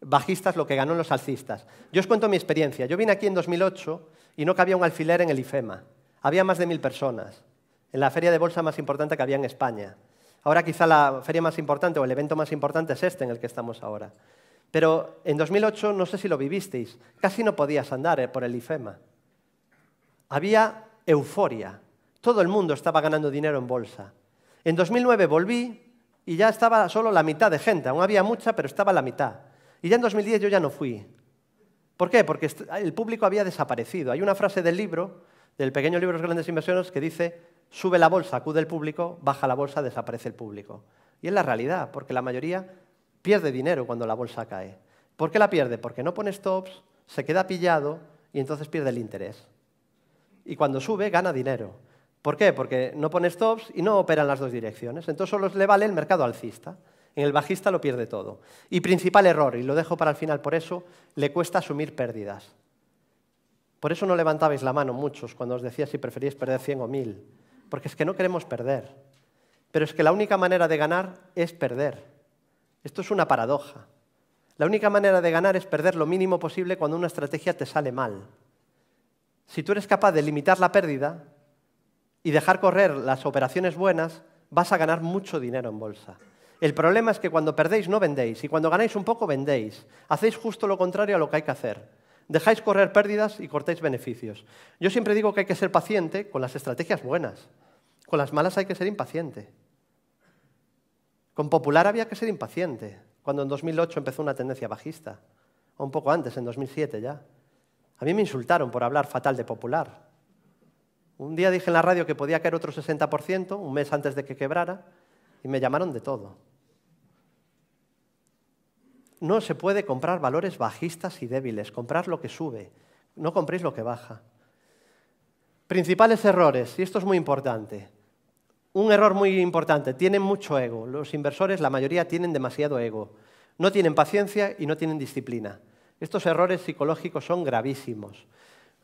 bajistas lo que ganó los alcistas. Yo os cuento mi experiencia. Yo vine aquí en 2008 y no cabía un alfiler en el IFEMA. Había más de mil personas en la feria de bolsa más importante que había en España. Ahora quizá la feria más importante o el evento más importante es este en el que estamos ahora. Pero en 2008, no sé si lo vivisteis, casi no podías andar eh, por el IFEMA. Había euforia. Todo el mundo estaba ganando dinero en bolsa. En 2009 volví y ya estaba solo la mitad de gente. Aún había mucha, pero estaba la mitad. Y ya en 2010 yo ya no fui. ¿Por qué? Porque el público había desaparecido. Hay una frase del libro, del pequeño libro de los grandes inversiones, que dice, sube la bolsa, acude el público, baja la bolsa, desaparece el público. Y es la realidad, porque la mayoría pierde dinero cuando la bolsa cae. ¿Por qué la pierde? Porque no pone stops, se queda pillado y entonces pierde el interés. Y cuando sube, gana dinero. ¿Por qué? Porque no pone stops y no opera en las dos direcciones. Entonces solo le vale el mercado alcista. En el bajista lo pierde todo. Y principal error, y lo dejo para el final por eso, le cuesta asumir pérdidas. Por eso no levantabais la mano muchos cuando os decía si preferíais perder 100 o 1000 porque es que no queremos perder. Pero es que la única manera de ganar es perder. Esto es una paradoja. La única manera de ganar es perder lo mínimo posible cuando una estrategia te sale mal. Si tú eres capaz de limitar la pérdida y dejar correr las operaciones buenas, vas a ganar mucho dinero en bolsa. El problema es que cuando perdéis no vendéis y cuando ganáis un poco vendéis. Hacéis justo lo contrario a lo que hay que hacer. Dejáis correr pérdidas y cortáis beneficios. Yo siempre digo que hay que ser paciente con las estrategias buenas. Con las malas hay que ser impaciente. Con Popular había que ser impaciente, cuando en 2008 empezó una tendencia bajista, o un poco antes, en 2007 ya. A mí me insultaron por hablar fatal de Popular. Un día dije en la radio que podía caer otro 60%, un mes antes de que quebrara, y me llamaron de todo. No se puede comprar valores bajistas y débiles, comprar lo que sube, no compréis lo que baja. Principales errores, y esto es muy importante. Un error muy importante, tienen mucho ego. Los inversores, la mayoría, tienen demasiado ego. No tienen paciencia y no tienen disciplina. Estos errores psicológicos son gravísimos.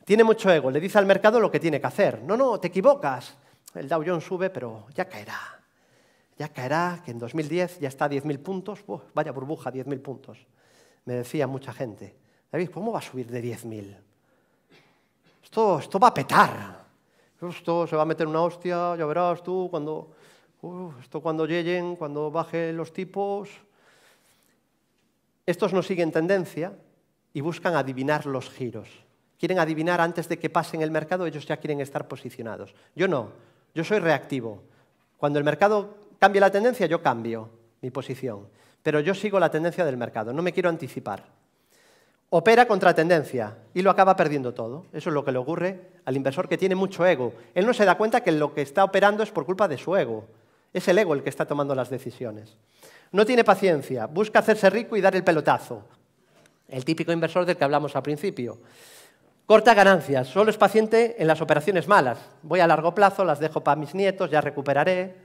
Tiene mucho ego, le dice al mercado lo que tiene que hacer. No, no, te equivocas. El Dow Jones sube, pero ya caerá ya caerá, que en 2010 ya está a 10.000 puntos, vaya burbuja, 10.000 puntos. Me decía mucha gente, David, ¿cómo va a subir de 10.000? Esto, esto va a petar. Esto se va a meter una hostia, ya verás tú, cuando, esto cuando lleguen, cuando bajen los tipos. Estos no siguen tendencia y buscan adivinar los giros. Quieren adivinar antes de que pasen el mercado, ellos ya quieren estar posicionados. Yo no, yo soy reactivo. Cuando el mercado ¿Cambia la tendencia? Yo cambio mi posición. Pero yo sigo la tendencia del mercado, no me quiero anticipar. Opera contra tendencia y lo acaba perdiendo todo. Eso es lo que le ocurre al inversor que tiene mucho ego. Él no se da cuenta que lo que está operando es por culpa de su ego. Es el ego el que está tomando las decisiones. No tiene paciencia, busca hacerse rico y dar el pelotazo. El típico inversor del que hablamos al principio. Corta ganancias, solo es paciente en las operaciones malas. Voy a largo plazo, las dejo para mis nietos, ya recuperaré.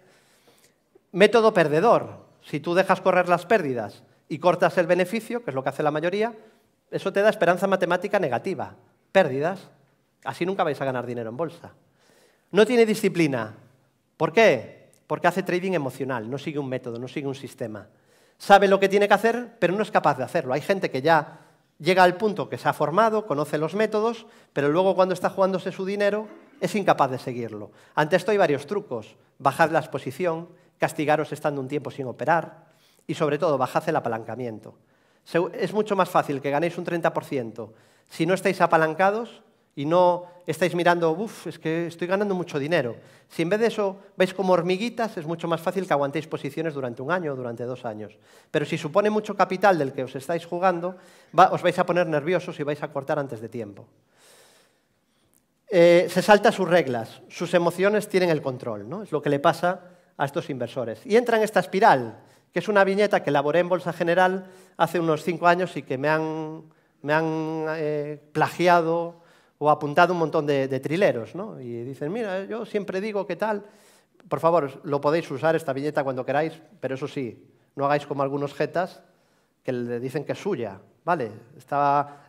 Método perdedor. Si tú dejas correr las pérdidas y cortas el beneficio, que es lo que hace la mayoría, eso te da esperanza matemática negativa. Pérdidas. Así nunca vais a ganar dinero en bolsa. No tiene disciplina. ¿Por qué? Porque hace trading emocional, no sigue un método, no sigue un sistema. Sabe lo que tiene que hacer, pero no es capaz de hacerlo. Hay gente que ya llega al punto que se ha formado, conoce los métodos, pero luego cuando está jugándose su dinero es incapaz de seguirlo. Ante esto hay varios trucos. Bajad la exposición, castigaros estando un tiempo sin operar y sobre todo bajad el apalancamiento. Es mucho más fácil que ganéis un 30% si no estáis apalancados y no estáis mirando, uff, es que estoy ganando mucho dinero. Si en vez de eso veis como hormiguitas, es mucho más fácil que aguantéis posiciones durante un año o durante dos años. Pero si supone mucho capital del que os estáis jugando, os vais a poner nerviosos y vais a cortar antes de tiempo. Eh, se salta sus reglas, sus emociones tienen el control, ¿no? Es lo que le pasa a estos inversores. Y entra en esta espiral, que es una viñeta que elaboré en Bolsa General hace unos cinco años y que me han, eh, plagiado o apuntado un montón de, trileros. Y dicen, mira, yo siempre digo que tal. Por favor, lo podéis usar esta viñeta cuando queráis, pero eso sí, no hagáis como algunos jetas que le dicen que es suya. Vale,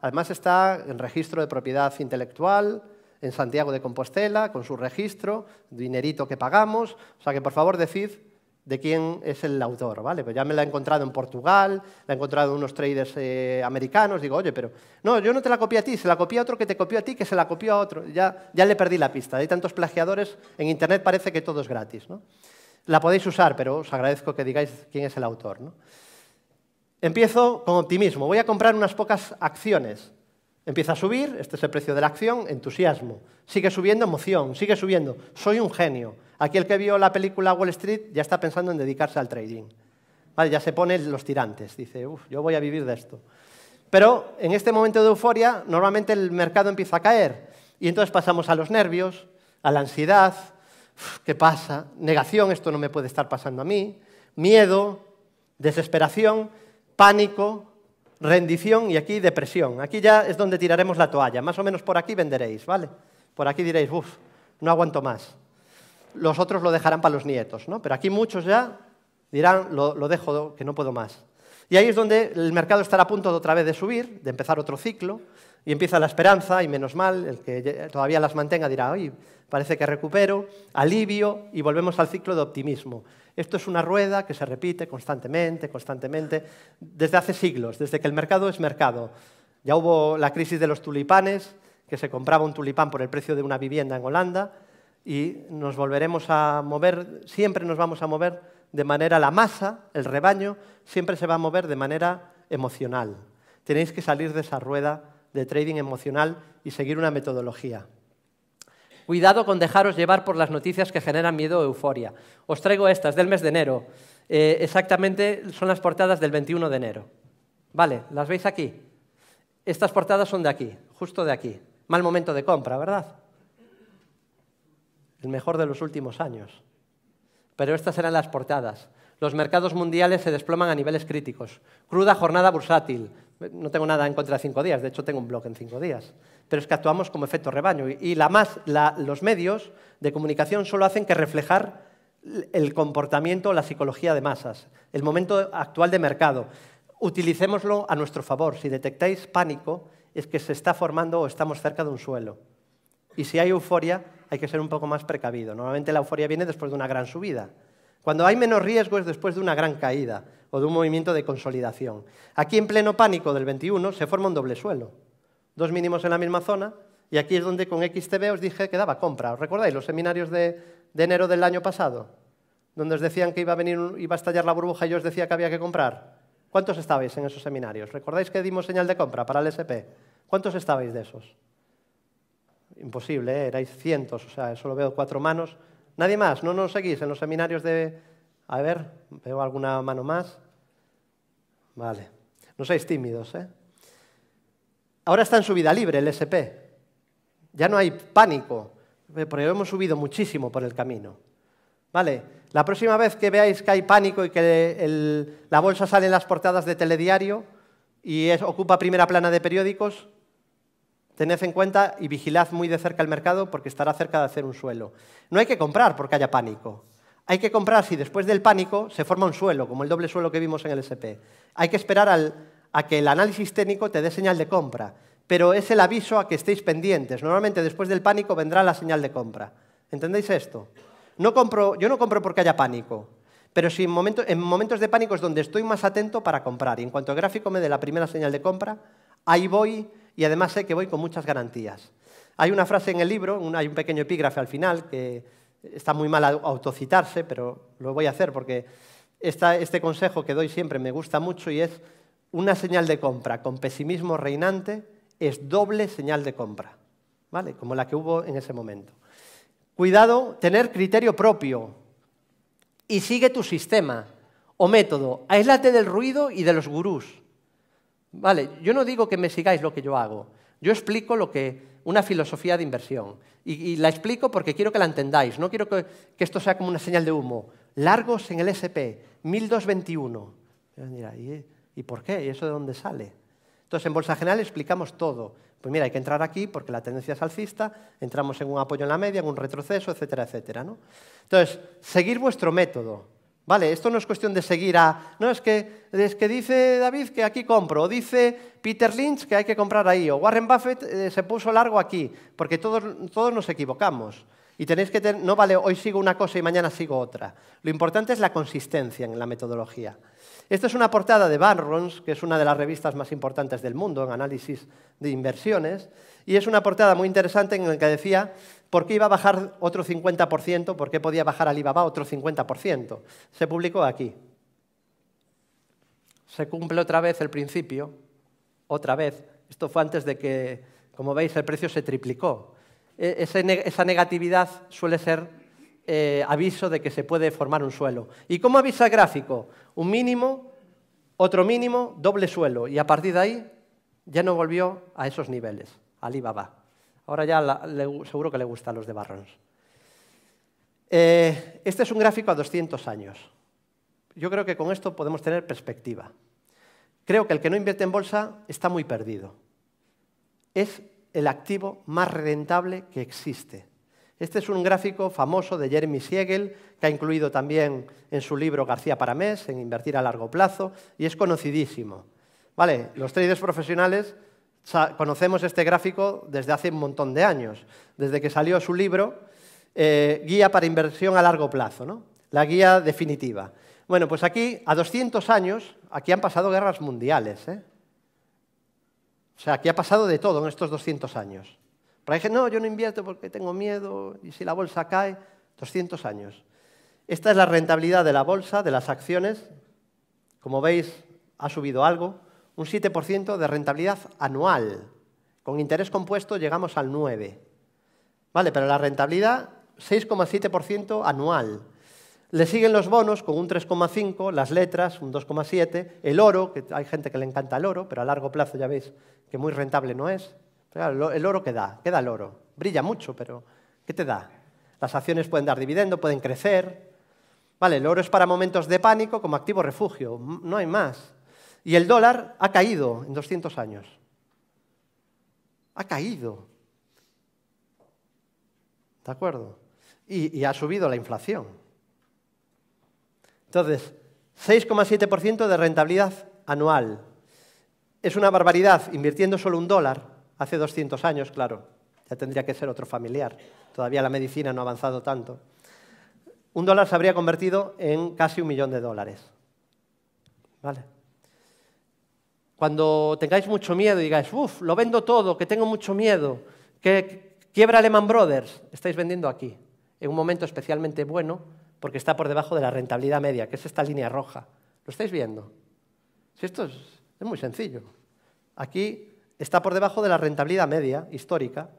además está en registro de propiedad intelectual, en Santiago de Compostela, con su registro, dinerito que pagamos. O sea que por favor decid de quién es el autor, ¿vale? Pues ya me la he encontrado en Portugal, la he encontrado en unos traders eh, americanos, digo, oye, pero no, yo no te la copié a ti, se la copié a otro que te copió a ti, que se la copió a otro, ya, ya le perdí la pista, hay tantos plagiadores, en Internet parece que todo es gratis, ¿no? La podéis usar, pero os agradezco que digáis quién es el autor, ¿no? Empiezo con optimismo, voy a comprar unas pocas acciones, Empieza a subir, este es el precio de la acción, entusiasmo. Sigue subiendo emoción, sigue subiendo. Soy un genio. Aquel que vio la película Wall Street ya está pensando en dedicarse al trading. Vale, ya se pone los tirantes, dice, uff, yo voy a vivir de esto. Pero en este momento de euforia, normalmente el mercado empieza a caer. Y entonces pasamos a los nervios, a la ansiedad, ¿qué pasa? Negación, esto no me puede estar pasando a mí. Miedo, desesperación, pánico, rendición y aquí depresión. Aquí ya es donde tiraremos la toalla. Más o menos por aquí venderéis, ¿vale? Por aquí diréis, uff, no aguanto más. Los otros lo dejarán para los nietos, ¿no? Pero aquí muchos ya dirán, lo, lo dejo, que no puedo más. Y ahí es donde el mercado estará a punto de otra vez de subir, de empezar otro ciclo, y empieza la esperanza, y menos mal, el que todavía las mantenga dirá, oye, parece que recupero, alivio, y volvemos al ciclo de optimismo. Esto es una rueda que se repite constantemente, constantemente, desde hace siglos, desde que el mercado es mercado. Ya hubo la crisis de los tulipanes, que se compraba un tulipán por el precio de una vivienda en Holanda, y nos volveremos a mover, siempre nos vamos a mover de manera, la masa, el rebaño, siempre se va a mover de manera emocional. Tenéis que salir de esa rueda de trading emocional y seguir una metodología. Cuidado con dejaros llevar por las noticias que generan miedo o euforia. Os traigo estas del mes de enero. Eh, exactamente son las portadas del 21 de enero. Vale, las veis aquí. Estas portadas son de aquí, justo de aquí. Mal momento de compra, ¿verdad? El mejor de los últimos años. Pero estas eran las portadas. Los mercados mundiales se desploman a niveles críticos. Cruda jornada bursátil. No tengo nada en contra de cinco días, de hecho tengo un blog en cinco días. Pero es que actuamos como efecto rebaño y los medios de comunicación solo hacen que reflejar el comportamiento, la psicología de masas, el momento actual de mercado. Utilicémoslo a nuestro favor. Si detectáis pánico, es que se está formando o estamos cerca de un suelo. Y si hay euforia, hay que ser un poco más precavido. Normalmente la euforia viene después de una gran subida. Cuando hay menos riesgo es después de una gran caída o de un movimiento de consolidación. Aquí en pleno pánico del 21 se forma un doble suelo. Dos mínimos en la misma zona y aquí es donde con XTB os dije que daba compra. ¿Os recordáis los seminarios de, enero del año pasado? Donde os decían que iba a, venir, iba a estallar la burbuja y yo os decía que había que comprar. ¿Cuántos estabais en esos seminarios? ¿Recordáis que dimos señal de compra para el SP? ¿Cuántos estabais de esos? Imposible, ¿eh? erais cientos, o sea, solo veo cuatro manos. Nadie más, no nos seguís en los seminarios de, a ver, veo alguna mano más. Vale. No seáis tímidos, ¿eh? Ahora está en subida libre el SP. Ya no hay pánico, eh, porque hemos subido muchísimo por el camino. ¿Vale? La próxima vez que veáis que hay pánico y que la bolsa sale en las portadas de telediario y ocupa primera plana de periódicos, tened en cuenta y vigilad muy de cerca el mercado porque estará cerca de hacer un suelo. No hay que comprar porque haya pánico. Hay que comprar si después del pánico se forma un suelo, como el doble suelo que vimos en el SP. Hay que esperar a que el análisis técnico te dé señal de compra, pero es el aviso a que estéis pendientes. Normalmente después del pánico vendrá la señal de compra. ¿Entendéis esto? No compro, yo no compro porque haya pánico, pero si en, en momentos de pánico es donde estoy más atento para comprar. Y en cuanto el gráfico me dé la primera señal de compra, ahí voy y además sé que voy con muchas garantías. Hay una frase en el libro, hay un pequeño epígrafe al final que está muy mal autocitarse, pero lo voy a hacer porque este consejo que doy siempre me gusta mucho y es una señal de compra con pesimismo reinante es doble señal de compra, ¿vale? Como la que hubo en ese momento. Cuidado, tener criterio propio y sigue tu sistema o método. Aíslate del ruido y de los gurús. Vale, yo no digo que me sigáis lo que yo hago, yo explico lo que una filosofía de inversión y, la explico porque quiero que la entendáis. No quiero que, esto sea como una señal de humo. Largos en el SP, 1221. ¿y, ¿y por qué? ¿Y eso de dónde sale? Entonces, en Bolsa General explicamos todo. Pues mira, hay que entrar aquí porque la tendencia es alcista, entramos en un apoyo en la media, en un retroceso, etcétera, etcétera. ¿no? Entonces, seguir vuestro método. Vale, esto no es cuestión de seguir a... No, es que, es que dice David que aquí compro, o dice Peter Lynch que hay que comprar ahí, o Warren Buffett eh, se puso largo aquí, porque todos, todos nos equivocamos. Y tenéis que tener... no vale, hoy sigo una cosa y mañana sigo otra. Lo importante es la consistencia en la metodología. Esta es una portada de Barron's, que es una de las revistas más importantes del mundo en análisis de inversiones, y es una portada muy interesante en la que decía ¿Por qué iba a bajar otro 50%? ¿Por qué podía bajar Alibaba otro 50%? Se publicó aquí. Se cumple otra vez el principio, otra vez. Esto fue antes de que, como veis, el precio se triplicó. E, esa negatividad suele ser eh, aviso de que se puede formar un suelo. ¿Y cómo avisa el gráfico? Un mínimo, otro mínimo, doble suelo. Y a partir de ahí ya no volvió a esos niveles. Alibaba. Ahora ya seguro que le gustan los de Barrons. Eh, este es un gráfico a 200 años. Yo creo que con esto podemos tener perspectiva. Creo que el que no invierte en bolsa está muy perdido. Es el activo más rentable que existe. Este es un gráfico famoso de Jeremy Siegel, que ha incluido también en su libro García Paramés, en Invertir a Largo Plazo, y es conocidísimo. Vale, los traders profesionales Conocemos este gráfico desde hace un montón de años, desde que salió su libro eh, Guía para Inversión a Largo Plazo, ¿no? la guía definitiva. Bueno, pues aquí, a 200 años, aquí han pasado guerras mundiales. ¿eh? O sea, aquí ha pasado de todo en estos 200 años. Para dije no, yo no invierto porque tengo miedo y si la bolsa cae, 200 años. Esta es la rentabilidad de la bolsa, de las acciones. Como veis, ha subido algo, un 7% de rentabilidad anual. Con interés compuesto llegamos al 9%. Vale, pero la rentabilidad 6,7% anual. Le siguen los bonos con un 3,5, las letras un 2,7, el oro, que hay gente que le encanta el oro, pero a largo plazo ya veis que muy rentable no es. el oro queda, queda el oro? Brilla mucho, pero ¿qué te da? Las acciones pueden dar dividendo, pueden crecer. Vale, el oro es para momentos de pánico como activo refugio, no hay más. Y el dólar ha caído en 200 años. Ha caído. ¿De acuerdo? Y, ha subido la inflación. Entonces, 6,7% de rentabilidad anual. Es una barbaridad, invirtiendo solo un dólar, hace 200 años, claro, ya tendría que ser otro familiar, todavía la medicina no ha avanzado tanto, un dólar se habría convertido en casi un millón de dólares. ¿Vale? Cuando tengáis mucho miedo y digáis, uff, lo vendo todo, que tengo mucho miedo, que quiebra Lehman Brothers, estáis vendiendo aquí, en un momento especialmente bueno, porque está por debajo de la rentabilidad media, que es esta línea roja. ¿Lo estáis viendo? Si esto es, muy sencillo. Aquí está por debajo de la rentabilidad media histórica.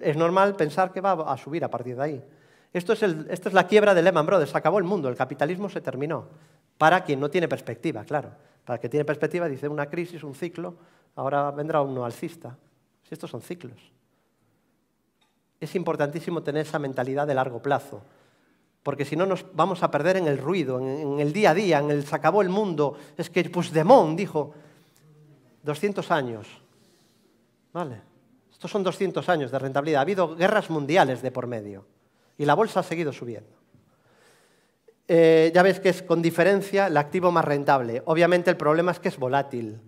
Es normal pensar que va a subir a partir de ahí. Esto es la quiebra de Lehman Brothers. acabó el mundo, el capitalismo se terminó. Para quien no tiene perspectiva, claro. Para que tiene perspectiva, dice una crisis, un ciclo, ahora vendrá uno alcista. Si estos son ciclos. Es importantísimo tener esa mentalidad de largo plazo, porque si no nos vamos a perder en el ruido, en, el día a día, en el se acabó el mundo. Es que Puigdemont pues, dijo 200 años. ¿Vale? Estos son 200 años de rentabilidad. Ha habido guerras mundiales de por medio y la bolsa ha seguido subiendo. Eh, ya ves que es con diferencia el activo más rentable. Obviamente el problema es que es volátil.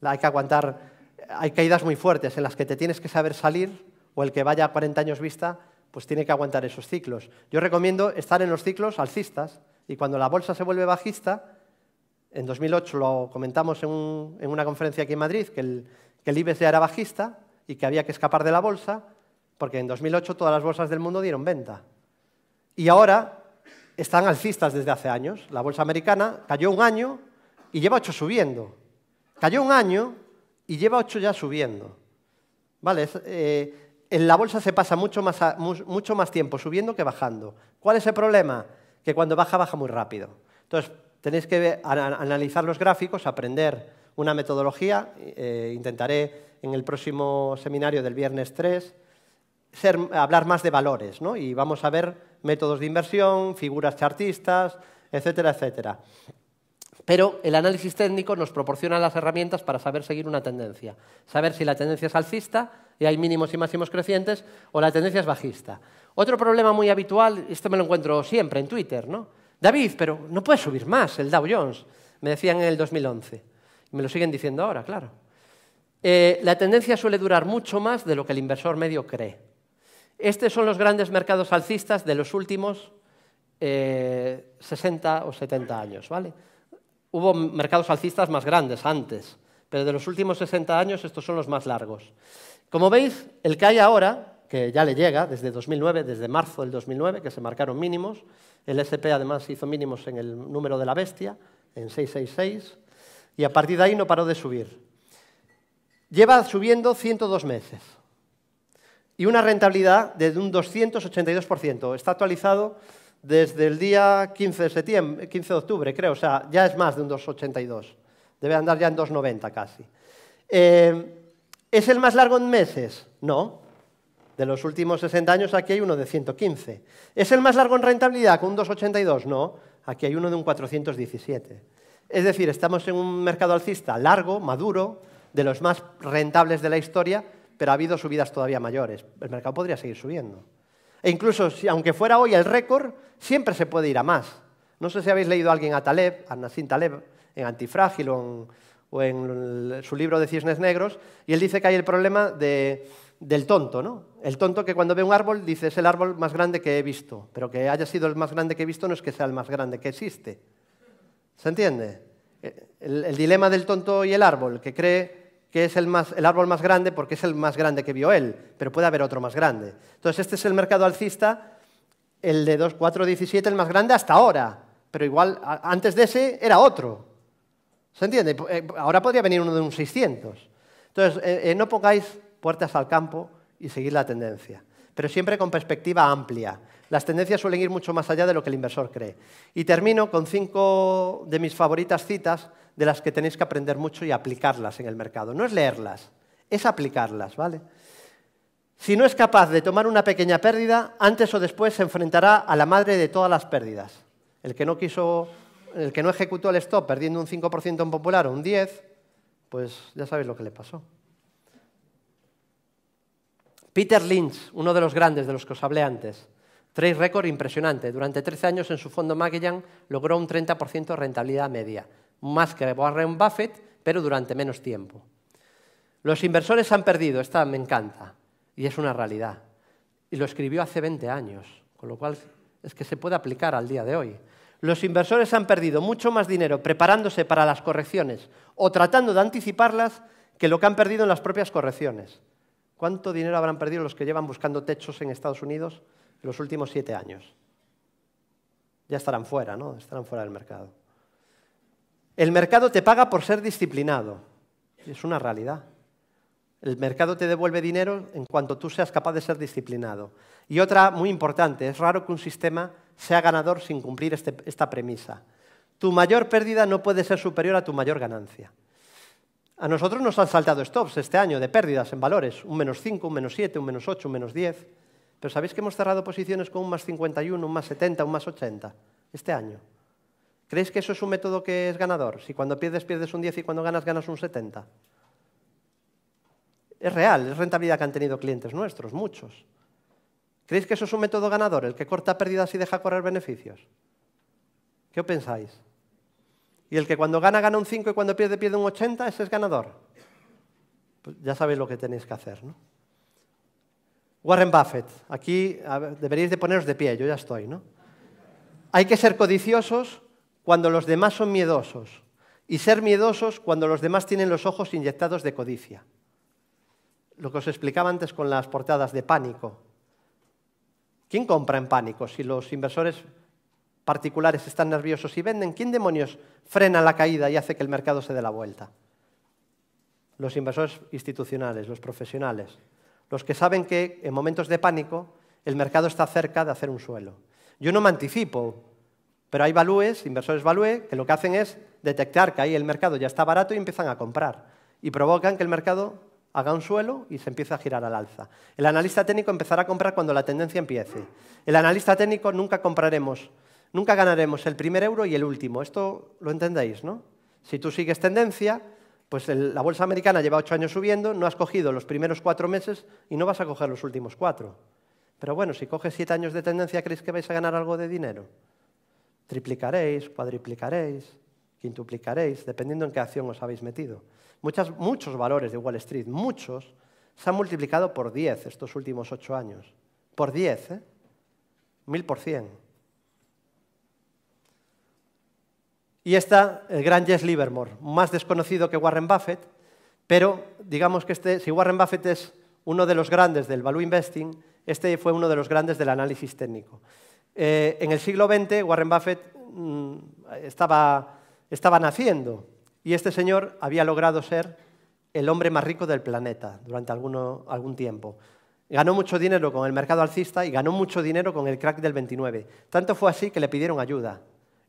Hay que aguantar, hay caídas muy fuertes en las que te tienes que saber salir o el que vaya a 40 años vista, pues tiene que aguantar esos ciclos. Yo recomiendo estar en los ciclos alcistas y cuando la bolsa se vuelve bajista, en 2008 lo comentamos en, una conferencia aquí en Madrid, que el, que IBEX ya era bajista y que había que escapar de la bolsa, porque en 2008 todas las bolsas del mundo dieron venta. Y ahora están alcistas desde hace años. La bolsa americana cayó un año y lleva ocho subiendo. Cayó un año y lleva ocho ya subiendo. ¿Vale? Eh, en la bolsa se pasa mucho más, mucho más tiempo subiendo que bajando. ¿Cuál es el problema? Que cuando baja, baja muy rápido. Entonces, tenéis que analizar los gráficos, aprender una metodología. Eh, intentaré en el próximo seminario del viernes 3 hablar más de valores, Y vamos a ver métodos de inversión, figuras chartistas, etcétera, etcétera. Pero el análisis técnico nos proporciona las herramientas para saber seguir una tendencia, saber si la tendencia es alcista y hay mínimos y máximos crecientes o la tendencia es bajista. Otro problema muy habitual, esto me lo encuentro siempre en Twitter, ¿no? David, pero no puedes subir más el Dow Jones, me decían en el 2011. Y me lo siguen diciendo ahora, claro. Eh, la tendencia suele durar mucho más de lo que el inversor medio cree. Estos son los grandes mercados alcistas de los últimos 60 eh, o 70 años. ¿vale? Hubo mercados alcistas más grandes antes, pero de los últimos 60 años estos son los más largos. Como veis, el que hay ahora, que ya le llega desde 2009, desde marzo del 2009, que se marcaron mínimos, el SP además hizo mínimos en el número de la bestia, en 666, y a partir de ahí no paró de subir. Lleva subiendo 102 meses y una rentabilidad de un 282%. Está actualizado desde el día 15 de, 15 de octubre, creo, o sea, ya es más de un 282. Debe andar ya en 290 casi. Eh, ¿Es el más largo en meses? No. De los últimos 60 años aquí hay uno de 115. ¿Es el más largo en rentabilidad con un 282? No. Aquí hay uno de un 417. Es decir, estamos en un mercado alcista largo, maduro, de los más rentables de la historia, pero ha habido subidas todavía mayores. El mercado podría seguir subiendo. E incluso, si, aunque fuera hoy el récord, siempre se puede ir a más. No sé si habéis leído a alguien a Taleb, a Nassim Taleb, en Antifrágil o en, su libro de Cisnes Negros, y él dice que hay el problema del tonto, ¿no? El tonto que cuando ve un árbol dice es el árbol más grande que he visto, pero que haya sido el más grande que he visto no es que sea el más grande que existe. ¿Se entiende? El, el dilema del tonto y el árbol, que cree que es el, árbol más grande porque es el más grande que vio él, pero puede haber otro más grande. Entonces, este es el mercado alcista, el de 17, el más grande hasta ahora, pero igual antes de ese era otro. ¿Se entiende? Eh, ahora podría venir uno de un 600. Entonces, eh, eh, no pongáis puertas al campo y seguid la tendencia, pero siempre con perspectiva amplia. Las tendencias suelen ir mucho más allá de lo que el inversor cree. Y termino con cinco de mis favoritas citas de las que tenéis que aprender mucho y aplicarlas en el mercado. No es leerlas, es aplicarlas, ¿vale? Si no es capaz de tomar una pequeña pérdida, antes o después se enfrentará a la madre de todas las pérdidas. El que no quiso, el que no ejecutó el stop perdiendo un 5% en popular o un 10, pues ya sabéis lo que le pasó. Peter Lynch, uno de los grandes de los que os hablé antes, Trade récord impresionante. Durante 13 años en su fondo Magellan logró un 30% de rentabilidad media más que Warren Buffett, pero durante menos tiempo. Los inversores han perdido, esta me encanta, y es una realidad. Y lo escribió hace 20 años, con lo cual es que se puede aplicar al día de hoy. Los inversores han perdido mucho más dinero preparándose para las correcciones o tratando de anticiparlas que lo que han perdido en las propias correcciones. ¿Cuánto dinero habrán perdido los que llevan buscando techos en Estados Unidos en los últimos siete años? Ya estarán fuera, ¿no? Estarán fuera del mercado. El mercado te paga por ser disciplinado. Es una realidad. El mercado te devuelve dinero en cuanto tú seas capaz de ser disciplinado. Y otra muy importante, es raro que un sistema sea ganador sin cumplir este, esta premisa. Tu mayor pérdida no puede ser superior a tu mayor ganancia. A nosotros nos han saltado stops este año de pérdidas en valores, un menos 5, un menos 7, un menos 8, un menos 10. Pero ¿sabéis que hemos cerrado posiciones con un más 51, un más 70, un más 80 este año? ¿Creéis que eso es un método que es ganador? Si cuando pierdes pierdes un 10 y cuando ganas ganas un 70. Es real, es rentabilidad que han tenido clientes nuestros, muchos. ¿Creéis que eso es un método ganador, el que corta pérdidas y deja correr beneficios? ¿Qué pensáis? ¿Y el que cuando gana gana un 5 y cuando pierde pierde un 80, ese es ganador? Pues ya sabéis lo que tenéis que hacer, Warren Buffett, aquí deberíais de poneros de pie, yo ya estoy, ¿no? Hay que ser codiciosos, cuando los demás son miedosos y ser miedosos cuando los demás tienen los ojos inyectados de codicia. Lo que os explicaba antes con las portadas de pánico. ¿Quién compra en pánico? Si los inversores particulares están nerviosos y venden, ¿quién demonios frena la caída y hace que el mercado se dé la vuelta? Los inversores institucionales, los profesionales, los que saben que en momentos de pánico el mercado está cerca de hacer un suelo. Yo no me anticipo pero hay values, inversores value, que lo que hacen es detectar que ahí el mercado ya está barato y empiezan a comprar. Y provocan que el mercado haga un suelo y se empiece a girar al alza. El analista técnico empezará a comprar cuando la tendencia empiece. El analista técnico nunca compraremos, nunca ganaremos el primer euro y el último. Esto lo entendéis, ¿no? Si tú sigues tendencia, pues la bolsa americana lleva ocho años subiendo, no has cogido los primeros cuatro meses y no vas a coger los últimos cuatro. Pero bueno, si coges siete años de tendencia, ¿crees que vais a ganar algo de dinero? triplicaréis, cuadriplicaréis, quintuplicaréis, dependiendo en qué acción os habéis metido. Muchas, muchos valores de Wall Street, muchos, se han multiplicado por 10 estos últimos ocho años. Por 10, ¿eh? Mil por cien. Y está el gran Jess Livermore, más desconocido que Warren Buffett, pero digamos que este, si Warren Buffett es uno de los grandes del value investing, este fue uno de los grandes del análisis técnico. Eh, en el siglo XX, Warren Buffett mm, estaba, naciendo y este señor había logrado ser el hombre más rico del planeta durante algún tiempo. Ganó mucho dinero con el mercado alcista y ganó mucho dinero con el crack del 29. Tanto fue así que le pidieron ayuda.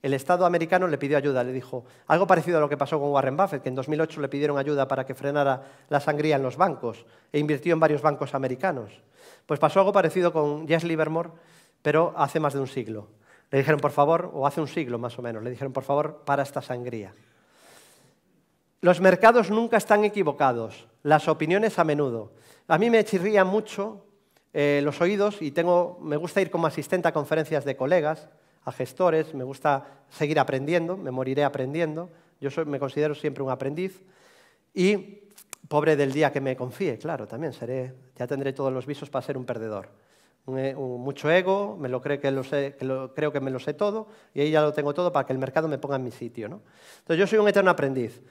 El Estado americano le pidió ayuda, le dijo algo parecido a lo que pasó con Warren Buffett, que en 2008 le pidieron ayuda para que frenara la sangría en los bancos e invirtió en varios bancos americanos. Pues pasó algo parecido con Jess Livermore pero hace más de un siglo. Le dijeron, por favor, o hace un siglo más o menos, le dijeron, por favor, para esta sangría. Los mercados nunca están equivocados, las opiniones a menudo. A mí me chirrían mucho eh, los oídos y tengo, me gusta ir como asistente a conferencias de colegas, a gestores, me gusta seguir aprendiendo, me moriré aprendiendo. Yo me considero siempre un aprendiz y pobre del día que me confíe, claro, también seré, ya tendré todos los visos para ser un perdedor. Eh, mucho ego, me lo creo que, lo sé, creo que me lo sé todo y ahí ya lo tengo todo para que el mercado me ponga en mi sitio. ¿no? Entonces yo soy un eterno aprendiz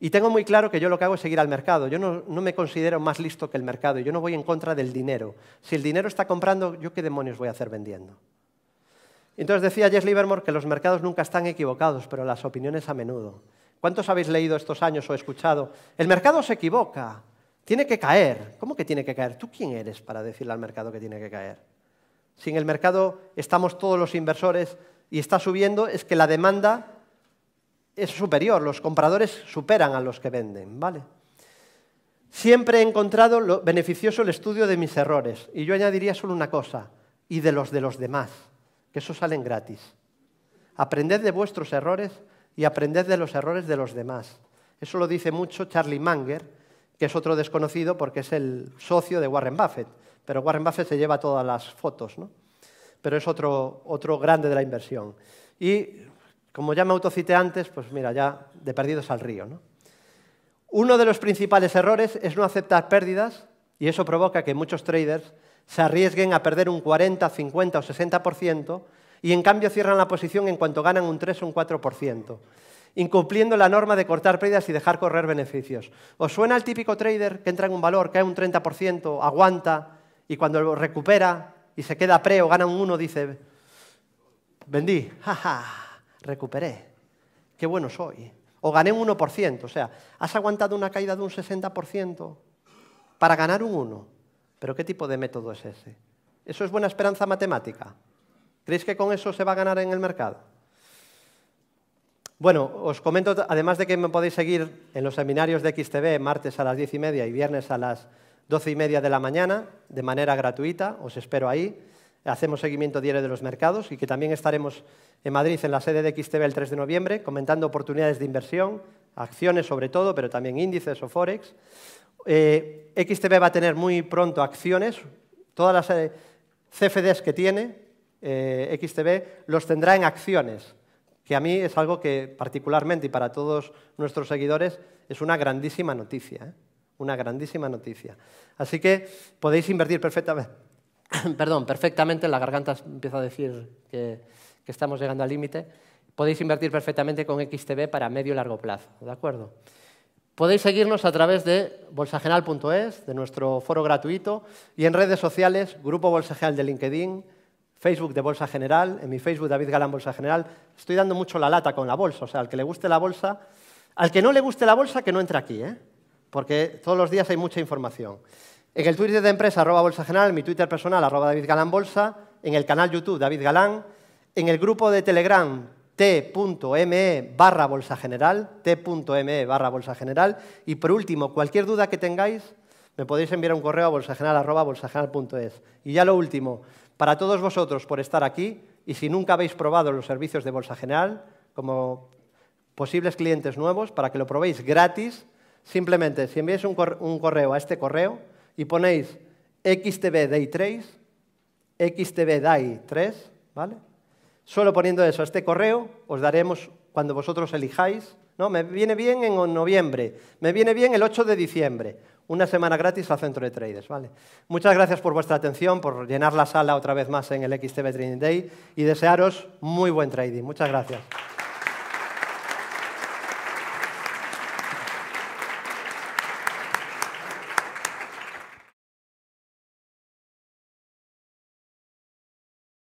y tengo muy claro que yo lo que hago es seguir al mercado. Yo no, no me considero más listo que el mercado, yo no voy en contra del dinero. Si el dinero está comprando, ¿yo qué demonios voy a hacer vendiendo? Entonces decía Jess Livermore que los mercados nunca están equivocados, pero las opiniones a menudo. ¿Cuántos habéis leído estos años o escuchado? El mercado se equivoca, tiene que caer. ¿Cómo que tiene que caer? ¿Tú quién eres para decirle al mercado que tiene que caer? Si en el mercado estamos todos los inversores y está subiendo, es que la demanda es superior, los compradores superan a los que venden, ¿vale? Siempre he encontrado beneficioso el estudio de mis errores y yo añadiría solo una cosa, y de los de los demás, que eso salen gratis. Aprended de vuestros errores y aprended de los errores de los demás. Eso lo dice mucho Charlie Manger, que es otro desconocido porque es el socio de Warren Buffett. Pero Warren Buffett se lleva todas las fotos, ¿no? Pero es otro, otro grande de la inversión. Y como ya me autocité antes, pues mira, ya de perdidos al río, ¿no? Uno de los principales errores es no aceptar pérdidas y eso provoca que muchos traders se arriesguen a perder un 40, 50 o 60% y en cambio cierran la posición en cuanto ganan un 3 o un 4% incumpliendo la norma de cortar pérdidas y dejar correr beneficios. ¿Os suena el típico trader que entra en un valor, cae un 30%, aguanta y cuando lo recupera y se queda pre o gana un 1 dice, vendí, jaja, recuperé, qué bueno soy. O gané un 1%, o sea, has aguantado una caída de un 60% para ganar un 1. Pero ¿qué tipo de método es ese? ¿Eso es buena esperanza matemática? ¿Creéis que con eso se va a ganar en el mercado? Bueno, os comento, además de que me podéis seguir en los seminarios de XTB martes a las diez y media y viernes a las doce y media de la mañana, de manera gratuita, os espero ahí. Hacemos seguimiento diario de los mercados y que también estaremos en Madrid en la sede de XTV el 3 de noviembre comentando oportunidades de inversión, acciones sobre todo, pero también índices o forex. Eh, XTB va a tener muy pronto acciones, todas las eh, CFDs que tiene eh, XTB los tendrá en acciones que a mí es algo que particularmente y para todos nuestros seguidores es una grandísima noticia. ¿eh? Una grandísima noticia. Así que podéis invertir perfectamente. [COUGHS] Perdón, perfectamente, la garganta empieza a decir que, que estamos llegando al límite. Podéis invertir perfectamente con XTB para medio y largo plazo, ¿de acuerdo? Podéis seguirnos a través de bolsagenal.es, de nuestro foro gratuito, y en redes sociales, Grupo Bolsagenal de LinkedIn, Facebook de Bolsa General, en mi Facebook David Galán Bolsa General. Estoy dando mucho la lata con la bolsa, o sea, al que le guste la bolsa, al que no le guste la bolsa, que no entre aquí, ¿eh? porque todos los días hay mucha información. En el Twitter de empresa, arroba Bolsa General, mi Twitter personal, arroba David Galán Bolsa, en el canal YouTube David Galán, en el grupo de Telegram t.me barra Bolsa General, t.me barra Bolsa General, y por último, cualquier duda que tengáis, me podéis enviar un correo a bolsageneral.es. Y ya lo último, para todos vosotros por estar aquí y si nunca habéis probado los servicios de Bolsa General, como posibles clientes nuevos, para que lo probéis gratis, simplemente si enviáis un correo a este correo y ponéis XTB Day 3, XTB 3, ¿vale? Solo poniendo eso a este correo os daremos cuando vosotros elijáis, ¿no? Me viene bien en noviembre, me viene bien el 8 de diciembre. Una semana gratis al centro de traders, ¿vale? Muchas gracias por vuestra atención, por llenar la sala otra vez más en el XTB Trading Day y desearos muy buen trading. Muchas gracias.